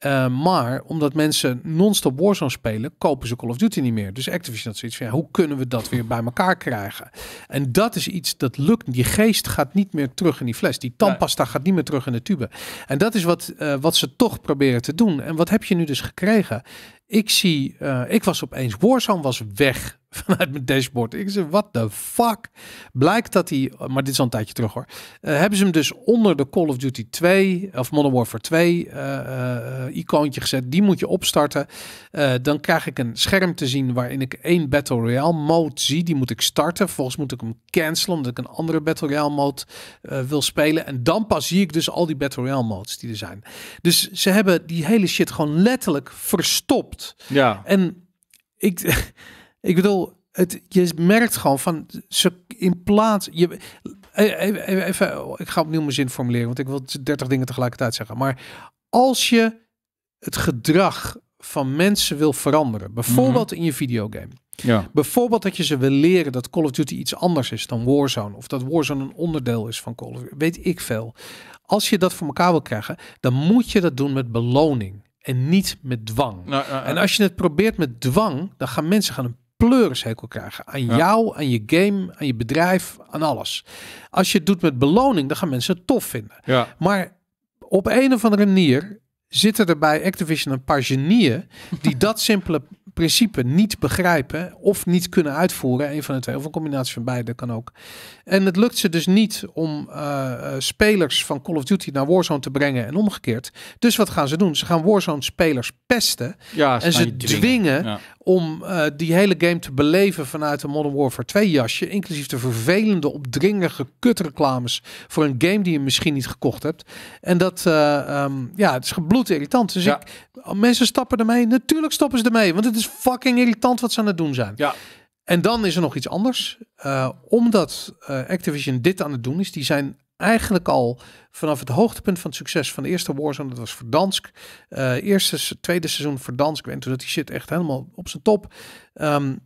Eh, maar omdat mensen non-stop Warzone spelen, kopen ze Call of Duty niet meer. Dus Activision had zoiets van, ja, hoe kunnen we dat weer bij elkaar krijgen? En dat is iets dat lukt. Die geest gaat niet meer terug in die fles. Die tandpasta gaat niet meer terug in de tube. En dat is wat, eh, wat ze toch proberen te doen. En wat heb je nu dus gekregen? Ik zie, eh, ik was opeens, Warzone was weg vanuit mijn dashboard. Ik zei, what the fuck? Blijkt dat hij, maar dit is al een tijdje terug hoor. Eh, hebben ze hem dus onder de Call of Duty 2 of Modern Warfare 2 eh, eh, icoontje gezet. Die moet je opstarten. dan krijg ik een scherm te zien waarin ik één Battle Royale mode zie. Die moet ik starten. Volgens moet ik hem cancelen omdat ik een andere Battle Royale mode wil spelen. En dan pas zie ik dus al die Battle Royale modes die er zijn. Dus ze hebben die hele shit gewoon letterlijk verstopt. Ja. En ik Ik bedoel, het, je merkt gewoon van ze in plaats. Je, e-, e-, even, even, ik ga opnieuw mijn zin formuleren, want ik wil 30 dingen tegelijkertijd zeggen. Maar als je het gedrag van mensen wil veranderen, bijvoorbeeld mhm. in je videogame. Ja. Bijvoorbeeld dat je ze wil leren dat Call of Duty iets anders is dan Warzone. Of dat Warzone een onderdeel is van Call of Duty. Weet ik veel. Als je dat voor elkaar wil krijgen, dan moet je dat doen met beloning. En niet met dwang. en als je het probeert met dwang, dan gaan mensen gaan een pleurishekel krijgen. Aan jou, aan je game, aan je bedrijf, aan alles. Als je het doet met beloning, dan gaan mensen het tof vinden. Ja. Maar op een of andere manier zitten er bij Activision een paar genieën die dat simpele principe niet begrijpen of niet kunnen uitvoeren. Een van de twee, of een combinatie van beide kan ook. En het lukt ze dus niet om eh, eh, spelers van Call of Duty naar Warzone te brengen en omgekeerd. Dus wat gaan ze doen? Ze gaan Warzone spelers pesten ja, ze en ze dwingen, om eh, die hele game te beleven vanuit een Modern Warfare 2 jasje. Inclusief de vervelende, opdringige kutreclames voor een game die je misschien niet gekocht hebt. En dat, eh, ehm, ja, het is gebloed irritant. Dus ja. ik, mensen stappen ermee. Natuurlijk stoppen ze ermee, want het is fucking irritant wat ze aan het doen zijn. Ja. En dan is er nog iets anders. Eh, omdat Activision dit aan het doen is, die zijn eigenlijk al vanaf het hoogtepunt van het succes van de eerste Warzone, dat was Verdansk. Uh, eh, eerste, tweede seizoen Verdansk, en toen dat die shit echt helemaal op zijn top. Ehm,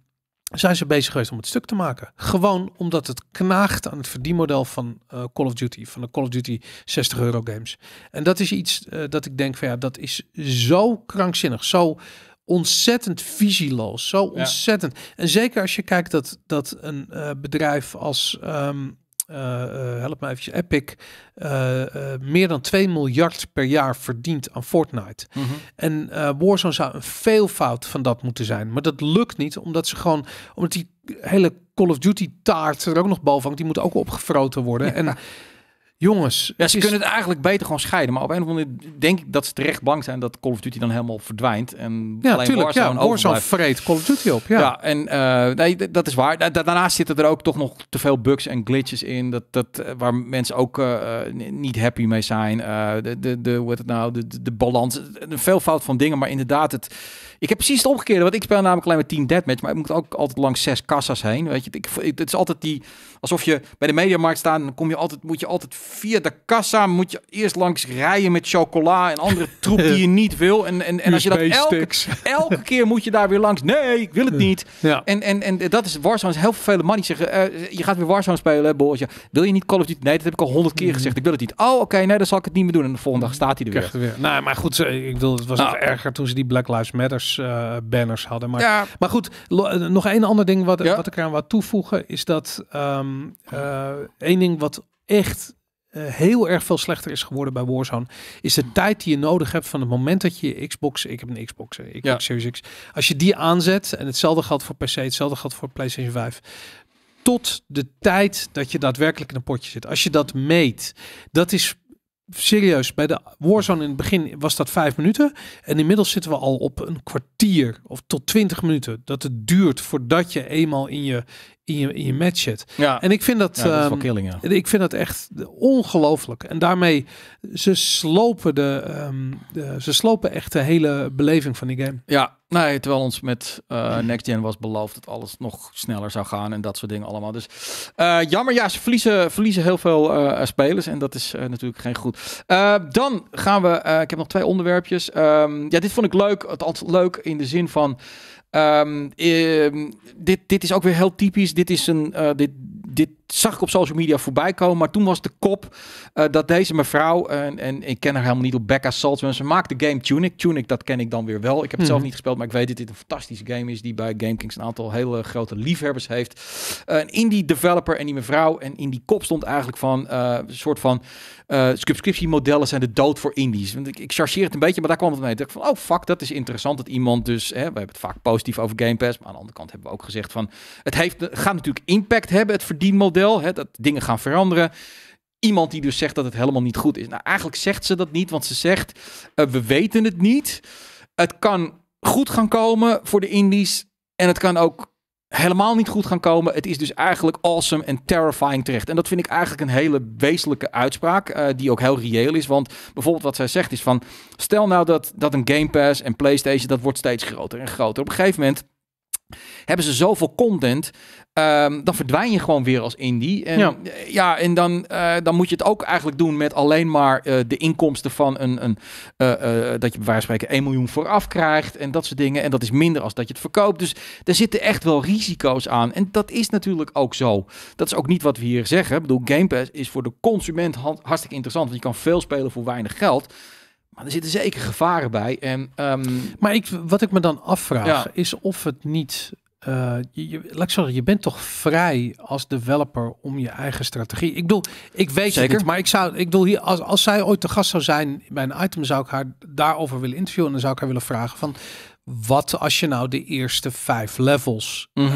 zijn ze bezig geweest om het stuk te maken. Gewoon omdat het knaagt aan het verdienmodel van eh, Call of Duty, van de Call of Duty 60 euro games. En dat is iets eh, dat ik denk van ja, dat is zo krankzinnig, zo ontzettend visieloos, zo ontzettend. En zeker als je kijkt dat, dat een bedrijf als ehm, eh, eh, help me even, Epic, eh, meer dan 2 miljard per jaar verdient aan Fortnite. Mhm. En Warzone zou een veelvoud van dat moeten zijn. Maar dat lukt niet, omdat ze gewoon, omdat die hele Call of Duty taart er ook nog boven hangt. Die moet ook opgefroten worden. En jongens. ze kunnen het eigenlijk beter gewoon scheiden. Maar op een of andere manier denk ik dat ze terecht bang zijn dat Call of Duty dan helemaal verdwijnt. En ja, natuurlijk. Warzone, ja, zo'n vreed Call of Duty op. Ja, ja en eh, nee, dat is waar. daarnaast zitten er ook toch nog te veel bugs en glitches in. Dat, dat, eh, waar mensen ook eh, niet happy mee zijn. Uh, de, de, de, hoe het nou, de, de, de balans. Een veelvoud van dingen. Maar inderdaad, het ik heb precies het omgekeerde, want ik speel namelijk alleen met 10 deadmatch, maar ik moet ook altijd langs zes kassas heen. Weet je, ik, het is altijd die, alsof je bij de mediamarkt staat, dan kom je altijd, moet je altijd via de kassa, moet je eerst langs rijden met chocola en andere troep die je niet wil. En, en, en als je dat elke, elke keer moet je daar weer langs, nee, ik wil het niet. Ja. En, en, en dat is Warzone, is heel veel mannen die zeggen, eh, je gaat weer Warzone spelen, bolletje. Wil je niet Call of Nee, dat heb ik al honderd keer mm. gezegd, ik wil het niet. Oh, oké, nee, dan zal ik het niet meer doen. En de volgende dag staat hij er weer. weer. Nou, maar goed, ik bedoel, het was nou, erger toen ze die Black Lives Matters eh, banners hadden. Maar, ja. maar goed, eh, nog één ander ding wat, wat ik eraan wou toevoegen is dat um, één ding wat echt heel erg veel slechter is geworden bij Warzone, is de hmm. tijd die je nodig hebt van het moment dat je je Xbox, ik heb een Xbox, ik heb ja. Series X, als je die aanzet, en hetzelfde geldt voor PC, hetzelfde geldt voor PlayStation 5, tot de tijd dat je daadwerkelijk in een potje zit. Als je dat meet, dat is serieus, bij de Warzone in het begin was dat vijf minuten. En inmiddels zitten we al op een kwartier of tot twintig minuten. Dat het duurt voordat je eenmaal in je, in je, in je matchet. Ja. En ik vind dat, ja, dat um, ik vind dat echt ongelooflijk. En daarmee, ze slopen, de, ehm, de, ze slopen echt de hele beleving van die game. Ja, nee, terwijl ons met eh, Next Gen was beloofd dat alles nog sneller zou gaan en dat soort dingen allemaal. Dus uh, jammer, ja, ze verliezen, verliezen heel veel eh, spelers en dat is natuurlijk geen goed. dan gaan we, ik heb nog twee onderwerpjes. Ehm, ja, dit vond ik leuk, Het altijd leuk in de zin van... Um, dit, dit is ook weer heel typisch. Dit is een, uh, dit, dit zag ik op social media voorbij komen. Maar toen was de kop eh, dat deze mevrouw, eh, en, en ik ken haar helemaal niet op Becca Saltzman, ze maakt de game Tunic. Tunic, dat ken ik dan weer wel. Ik heb het zelf mhm. niet gespeeld, maar ik weet dat dit een fantastische game is die bij Game Kings een aantal hele grote liefhebbers heeft. Eh, een indie developer en die mevrouw. En in die kop stond eigenlijk van een soort van subscriptiemodellen zijn de dood voor indies. Want ik, ik chargeer het een beetje, maar daar kwam het mee. Ik dacht van, oh fuck, dat is interessant dat iemand dus, hè, we hebben het vaak positief over Game Pass, maar aan de andere kant hebben we ook gezegd van, het heeft, gaat natuurlijk impact hebben, het verdient model hè, dat dingen gaan veranderen. Iemand die dus zegt dat het helemaal niet goed is. Nou, eigenlijk zegt ze dat niet, want ze zegt: eh, we weten het niet. Het kan goed gaan komen voor de Indies en het kan ook helemaal niet goed gaan komen. Het is dus eigenlijk awesome en terrifying terecht. En dat vind ik eigenlijk een hele wezenlijke uitspraak, eh, die ook heel reëel is. Want bijvoorbeeld wat zij zegt is van, stel nou dat, dat een Game Pass en PlayStation, dat wordt steeds groter en groter. Op een gegeven moment hebben ze zoveel content Ehm, dan verdwijn je gewoon weer als indie. En, ja. Eh, ja en dan, eh, dan moet je het ook eigenlijk doen met alleen maar eh, de inkomsten van een. een dat je bij wijze van spreken 1 miljoen vooraf krijgt en dat soort dingen. En dat is minder als dat je het verkoopt. Dus er zitten echt wel risico's aan. En dat is natuurlijk ook zo. Dat is ook niet wat we hier zeggen. Ik bedoel, Game Pass is voor de consument hartstikke interessant. Want je kan veel spelen voor weinig geld. Maar er zitten zeker gevaren bij. En, ehm, Maar ik, wat ik me dan afvraag is of het niet uh, je, je, laat je bent toch vrij als developer om je eigen strategie. Ik bedoel, ik weet Zeker. het niet, maar ik zou, ik bedoel hier, als, als zij ooit de gast zou zijn bij een item, zou ik haar daarover willen interviewen en dan zou ik haar willen vragen van, wat als je nou de eerste vijf levels mm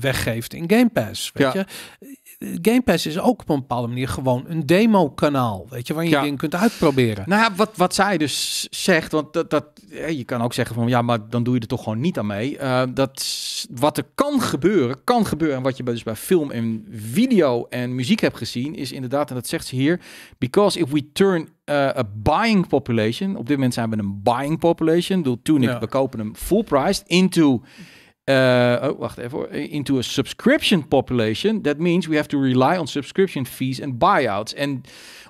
weggeeft in Game Pass? Weet ja. je? Game Pass is ook op een bepaalde manier gewoon een demo-kanaal. Weet je, waar je ja. dingen kunt uitproberen. Nou ja, wat, wat zij dus zegt, want dat, dat, je kan ook zeggen van ja, maar dan doe je er toch gewoon niet aan mee. Eh, dat wat er kan gebeuren, kan gebeuren. En wat je dus bij film en video en muziek hebt gezien, is inderdaad, en dat zegt ze hier, because if we turn eh, a buying population, op dit moment zijn we een buying population, doel toen we kopen hem full priced, into eh, oh, wacht even Into a subscription population. That means we have to rely on subscription fees and buyouts. En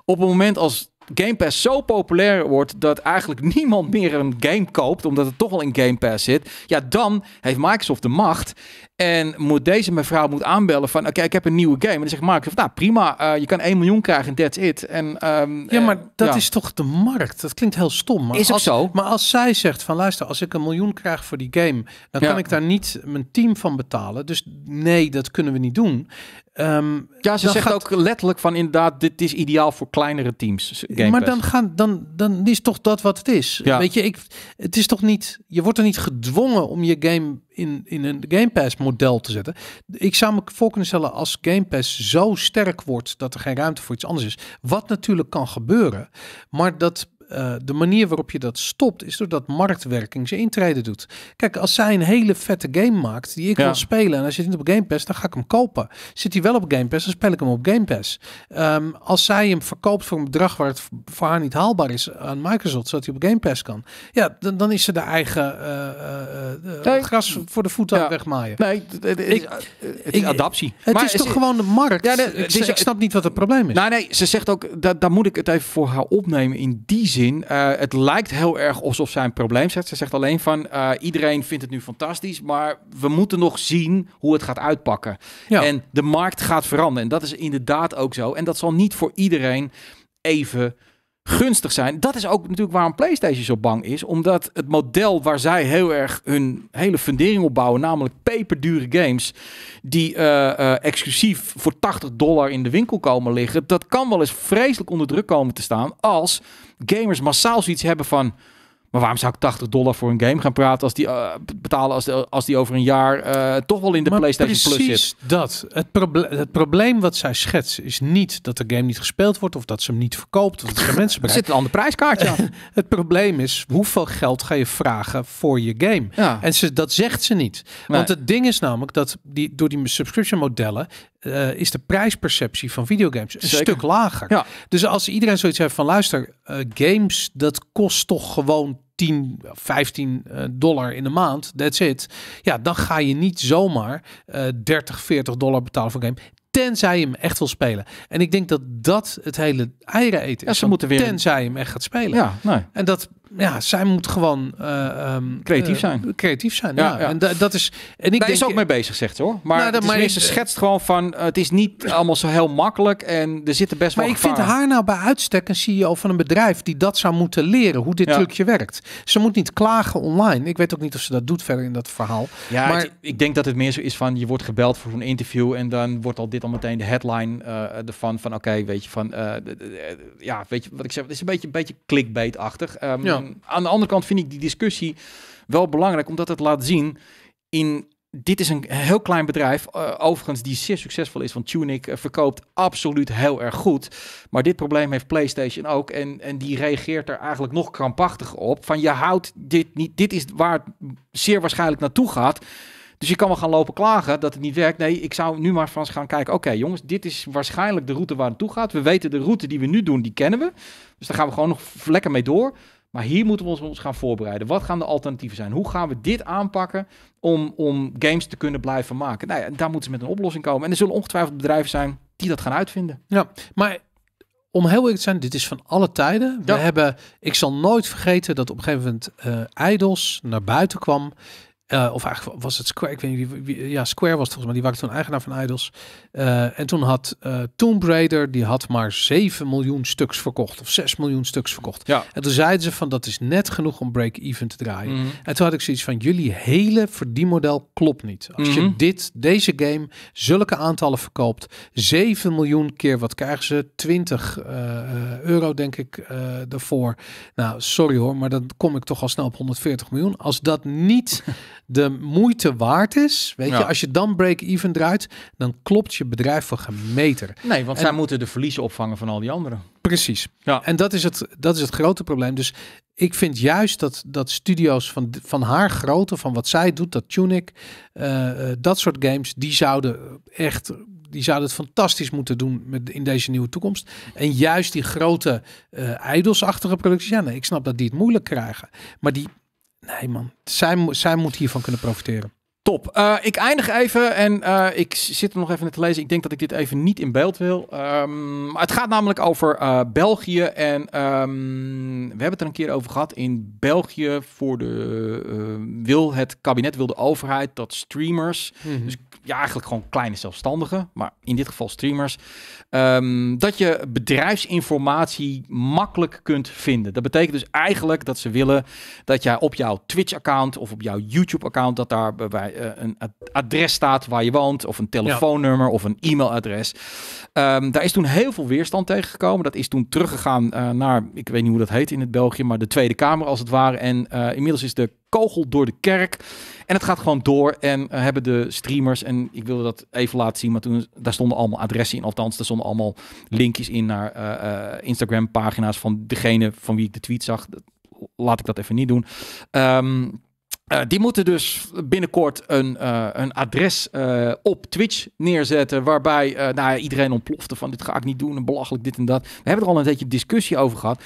op het moment als Game Pass zo populair wordt dat eigenlijk niemand meer een game koopt, omdat het toch al in Game Pass zit, ja, dan heeft Microsoft de macht en moet deze mevrouw moet aanbellen van, oké, ik heb een nieuwe game. En dan zegt Microsoft, nou prima, eh, je kan 1 miljoen krijgen en that's it. En, ehm, ja, maar eh, dat is toch de markt? Dat klinkt heel stom. Maar is ook zo. Maar als zij zegt van, luister, als ik een miljoen krijg voor die game, dan kan ik daar niet mijn team van betalen. Dus nee, dat kunnen we niet doen. Ehm, ja, ze zegt ook letterlijk van inderdaad, dit is ideaal voor kleinere teams. Maar dan, gaan, dan, dan is toch dat wat het is. Weet je, ik, het is toch niet, je wordt er niet gedwongen om je game in, in een Game Pass model te zetten. Ik zou me voor kunnen stellen als Game Pass zo sterk wordt dat er geen ruimte voor iets anders is. Wat natuurlijk kan gebeuren, maar dat eh, de manier waarop je dat stopt is doordat marktwerking ze intrede doet. Kijk, als zij een hele vette game maakt die ik wil spelen en als zit niet op Game Pass, dan ga ik hem kopen. Zit hij wel op Game Pass, dan speel ik hem op Game Pass. Ehm, als zij hem verkoopt voor een bedrag waar het voor haar niet haalbaar is aan Microsoft, zodat hij op Game Pass kan, ja, dan, dan is ze de eigen eh, eh, gras voor de voeten ja. wegmaaien. Nee, het, is, ik, adaptie. Het maar is, is toch gewoon de markt? Ja, nee, ik, dus, ik snap niet wat het probleem is. Nee, nou, nee, ze zegt ook, dat daar moet ik het even voor haar opnemen in die zin eh, het lijkt heel erg alsof zij een probleem zet. Ze zegt alleen van eh, iedereen vindt het nu fantastisch, maar we moeten nog zien hoe het gaat uitpakken. En de markt gaat veranderen. En dat is inderdaad ook zo. En dat zal niet voor iedereen even gunstig zijn. Dat is ook natuurlijk waarom PlayStation zo bang is. Omdat het model waar zij heel erg hun hele fundering op bouwen, namelijk peperdure games, die eh, eh, exclusief voor 80 dollar in de winkel komen liggen, dat kan wel eens vreselijk onder druk komen te staan als gamers massaal zoiets hebben van maar waarom zou ik 80 dollar voor een game gaan praten als die, eh, betalen als, de, als die over een jaar eh, toch wel in de PlayStation Plus zit? Dat. Het, probleem, het probleem wat zij schetsen is niet dat de game niet gespeeld wordt of dat ze hem niet verkoopt of dat er mensen bereiken. Er zit een ander prijskaartje het probleem is hoeveel geld ga je vragen voor je game? En ze, dat zegt ze niet. Want het ding is namelijk dat die, door die subscription modellen eh, is de prijsperceptie van videogames een stuk lager. Ja. Dus als iedereen zoiets heeft van luister, games dat kost toch gewoon 10, 15 eh, dollar in de maand, that's it. Ja, dan ga je niet zomaar 30, eh, 40 dollar betalen voor een game. Tenzij je hem echt wil spelen. En ik denk dat dat het hele eieren eten is. Ja, ze moeten weer... Tenzij je hem echt gaat spelen. Ja, nee. En dat ja, zij moet gewoon eh, ehm, creatief eh, zijn. creatief zijn. Ja, en dat is. En ik Daar denk, is ook mee bezig, zegt hoor. Maar nou, schetst gewoon van: eh, het is niet allemaal zo heel makkelijk en er zitten best wel. Maar ik vind haar nou bij uitstek een CEO van een bedrijf die dat zou moeten leren hoe dit trucje werkt. Ze moet niet klagen online. Ik weet ook niet of ze dat doet verder in dat verhaal. Ja, maar ik denk dat het meer zo is van: je wordt gebeld voor een interview en dan wordt al dit al meteen de headline ervan van: oké, weet je van, ja, weet je wat ik zeg, het is een beetje, een beetje clickbait-achtig. Ehm, ja Ehm, aan de andere kant vind ik die discussie wel belangrijk, omdat het laat zien in dit is een heel klein bedrijf, eh, overigens, die zeer succesvol is. Want Tunic eh, verkoopt absoluut heel erg goed. Maar dit probleem heeft PlayStation ook. En, en die reageert er eigenlijk nog krampachtig op. Van je houdt dit niet. Dit is waar het zeer waarschijnlijk naartoe gaat. Dus je kan wel gaan lopen klagen dat het niet werkt. Nee, ik zou nu maar van gaan kijken. Oké, jongens, dit is waarschijnlijk de route waar het toe gaat. We weten de route die we nu doen, die kennen we. Dus daar gaan we gewoon nog lekker mee door. Maar hier moeten we ons, gaan voorbereiden. Wat gaan de alternatieven zijn? Hoe gaan we dit aanpakken om, om games te kunnen blijven maken? Nou ja, daar moeten ze met een oplossing komen. En er zullen ongetwijfeld bedrijven zijn die dat gaan uitvinden. Ja, maar om heel eerlijk te zijn, dit is van alle tijden. We hebben, ik zal nooit vergeten dat op een gegeven moment uh, eh, Idols naar buiten kwam. Eh, of eigenlijk was het Square, ik weet niet wie, ja, Square was het volgens mij, die waren toen eigenaar van Idols. Eh, en toen had uh, Tomb Raider, die had maar 7 miljoen stuks verkocht, of 6 miljoen stuks verkocht. Ja. En toen zeiden ze van, dat is net genoeg om break-even te draaien. Mhm. En toen had ik zoiets van, jullie hele verdienmodel klopt niet. Als je mhm. dit, deze game, zulke aantallen verkoopt, 7 miljoen keer, wat krijgen ze? 20 euro, denk ik, daarvoor. Nou, sorry hoor, maar dan kom ik toch al snel op 140 miljoen. Als dat niet... de moeite waard is, weet je, als je dan break-even draait, dan klopt je bedrijf voor gemeter. Nee, want zij moeten de verliezen opvangen van al die anderen. Precies. Ja. En dat is, het, dat is het grote probleem. Dus ik vind juist dat, dat studio's van, van haar grootte, van wat zij doet, dat Tunic, eh, eh, dat soort games, die zouden echt die zouden het fantastisch moeten doen met, in deze nieuwe toekomst. En juist die grote uh, eh, ijdelsachtige producties, ja, nee, ik snap dat die het moeilijk krijgen. Maar die, Nee man, zij, zij moet hiervan kunnen profiteren. Top. Eh, ik eindig even en eh, ik zit er nog even naar te lezen. Ik denk dat ik dit even niet in beeld wil. Ehm, het gaat namelijk over eh, België. En ehm, we hebben het er een keer over gehad. In België voor de, wil het kabinet, wil de overheid dat streamers, mhm. dus ja, eigenlijk gewoon kleine zelfstandigen, maar in dit geval streamers, Ehm, dat je bedrijfsinformatie makkelijk kunt vinden. Dat betekent dus eigenlijk dat ze willen dat jij op jouw Twitch-account of op jouw YouTube-account, dat daar bij, eh, een adres staat waar je woont, of een telefoonnummer of een e-mailadres. Um, daar is toen heel veel weerstand tegen gekomen. Dat is toen teruggegaan eh, naar, ik weet niet hoe dat heet in het België, maar de Tweede Kamer als het ware. En eh, inmiddels is de Kogel door de kerk. En het gaat gewoon door. En eh, hebben de streamers, en ik wilde dat even laten zien, maar toen, daar stonden allemaal adressen in. Althans, daar stonden allemaal linkjes in naar eh, eh, Instagram-pagina's van degene van wie ik de tweet zag. Dat, laat ik dat even niet doen. Ehm, die moeten dus binnenkort een, een adres op Twitch neerzetten. Waarbij nou, iedereen ontplofte van dit ga ik niet doen en belachelijk dit en dat. We hebben er al een beetje discussie over gehad.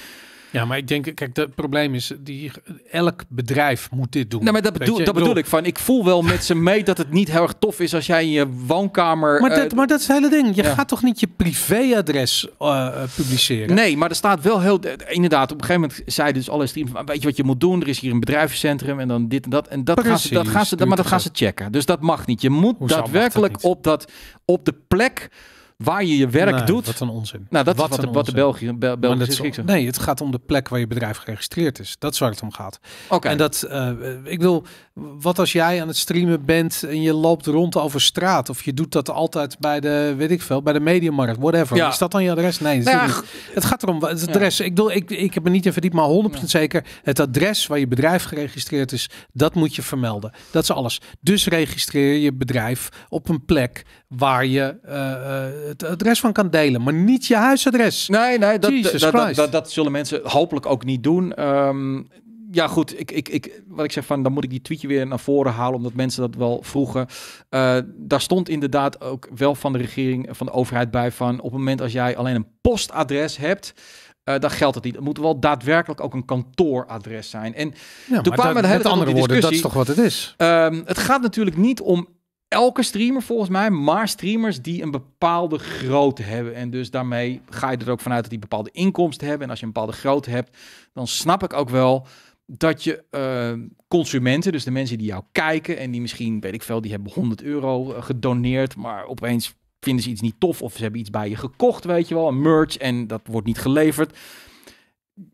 Ja, maar ik denk, kijk, het probleem is, die, elk bedrijf moet dit doen. Nou, maar dat bedoel, dat bedoel ik van. Ik voel wel met ze mee dat het niet heel erg tof is als jij in je woonkamer. Maar, dat, eh, maar dat is het hele ding. Je gaat toch niet je privéadres eh, eh, publiceren? Nee, maar er staat wel heel. Inderdaad, op een gegeven moment zeiden dus alle streams: Weet je wat je moet doen? Er is hier een bedrijfscentrum en dan dit en dat. En dat gaan ze, dat gaan ze, maar dat gaan ze checken. Dus dat mag niet. Je moet daadwerkelijk op, dat, op de plek waar je je werk doet. Wat een onzin. Nou, dat is wat, de, wat de België, Belgische Nee, het gaat om de plek waar je bedrijf geregistreerd is. Dat is waar het om gaat. Oké. En dat, eh, ik wil, wat als jij aan het streamen bent en je loopt rond over straat of je doet dat altijd bij de, weet ik veel, bij de mediamarkt, whatever. Ja. Is dat dan je adres? Nee, nou het gaat erom, het adres. Ik, bedoel, ik, ik heb me niet in diep, maar 100% zeker, het adres waar je bedrijf geregistreerd is, dat moet je vermelden. Dat is alles. Dus registreer je bedrijf op een plek waar je eh, eh, het adres van kan delen, maar niet je huisadres. Nee, nee, dat, dat, dat, zullen mensen hopelijk ook niet doen. Ehm, ja, goed, ik, ik, ik, wat ik zeg van, dan moet ik die tweetje weer naar voren halen, omdat mensen dat wel vroegen. Eh, daar stond inderdaad ook wel van de regering, van de overheid bij van, op het moment als jij alleen een postadres hebt, dan geldt het niet. Het moet wel daadwerkelijk ook een kantooradres zijn. En ja, toen kwamen we andere woorden, dat is toch wat het is. Ehm, het gaat natuurlijk niet om elke streamer volgens mij, maar streamers die een bepaalde grootte hebben. En dus daarmee ga je er ook vanuit dat die bepaalde inkomsten hebben. En als je een bepaalde grootte hebt, dan snap ik ook wel dat je eh, consumenten, dus de mensen die jou kijken en die misschien, weet ik veel, die hebben 100 euro eh, gedoneerd, maar opeens vinden ze iets niet tof of ze hebben iets bij je gekocht, weet je wel, een merch en dat wordt niet geleverd.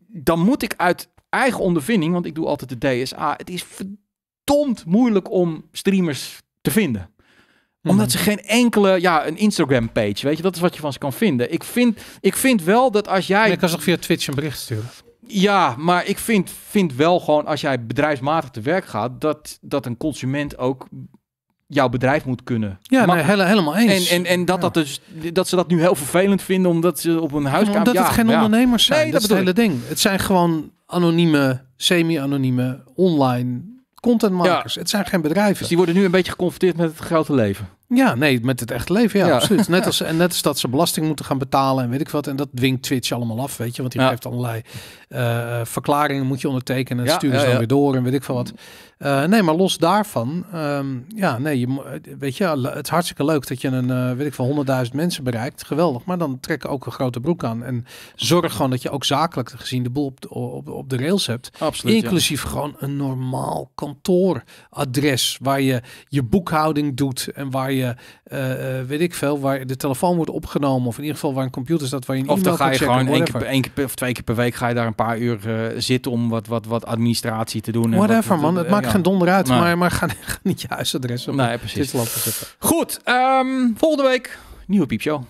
Dan moet ik uit eigen ondervinding, want ik doe altijd de DSA, het is verdomd moeilijk om streamers te vinden omdat mhm. ze geen enkele, ja, een Instagram-page, weet je, dat is wat je van ze kan vinden. Ik vind, ik vind wel dat als jij. Ik als ze via Twitch een bericht sturen? Ja, maar ik vind, vind wel gewoon als jij bedrijfsmatig te werk gaat, dat, dat een consument ook jouw bedrijf moet kunnen. Ja, maar, hele, helemaal eens. En, en, en dat, dat, dus, dat ze dat nu heel vervelend vinden omdat ze op een huis. Omdat dat het geen ondernemers zijn, nee, dat, dat is het hele ding. Het zijn gewoon anonieme, semi-anonieme online contentmakers. Ja. Het zijn geen bedrijven. Dus die worden nu een beetje geconfronteerd met het grote leven. Ja, nee, met het echte leven, ja, absoluut. Net als, en net als dat ze belasting moeten gaan betalen en weet ik wat. En dat dwingt Twitch allemaal af, weet je. Want die ja. heeft allerlei eh, verklaringen moet je ondertekenen. En sturen ze dan weer door en weet ik veel wat. Eh, nee, maar los daarvan, ehm, ja, nee, je, weet je, het is hartstikke leuk dat je een, uh, weet ik van 100.000 mensen bereikt, geweldig, maar dan trek ook een grote broek aan en zorg gewoon dat je ook zakelijk gezien de boel op, de, op, de rails hebt. Absoluut, Inclusief gewoon een normaal kantooradres waar je je boekhouding doet en waar je, eh, weet ik veel, waar de telefoon wordt opgenomen of in ieder geval waar een computer staat waar je een of dan ga je gewoon één keer, of twee keer per week ga je daar een paar uur zitten om wat, wat, wat administratie te doen. Whatever, en man, het maakt geen donder uit, nou. maar, maar ga, niet je huisadres op nee, precies. dit Goed, ehm, volgende week nieuwe piepshow.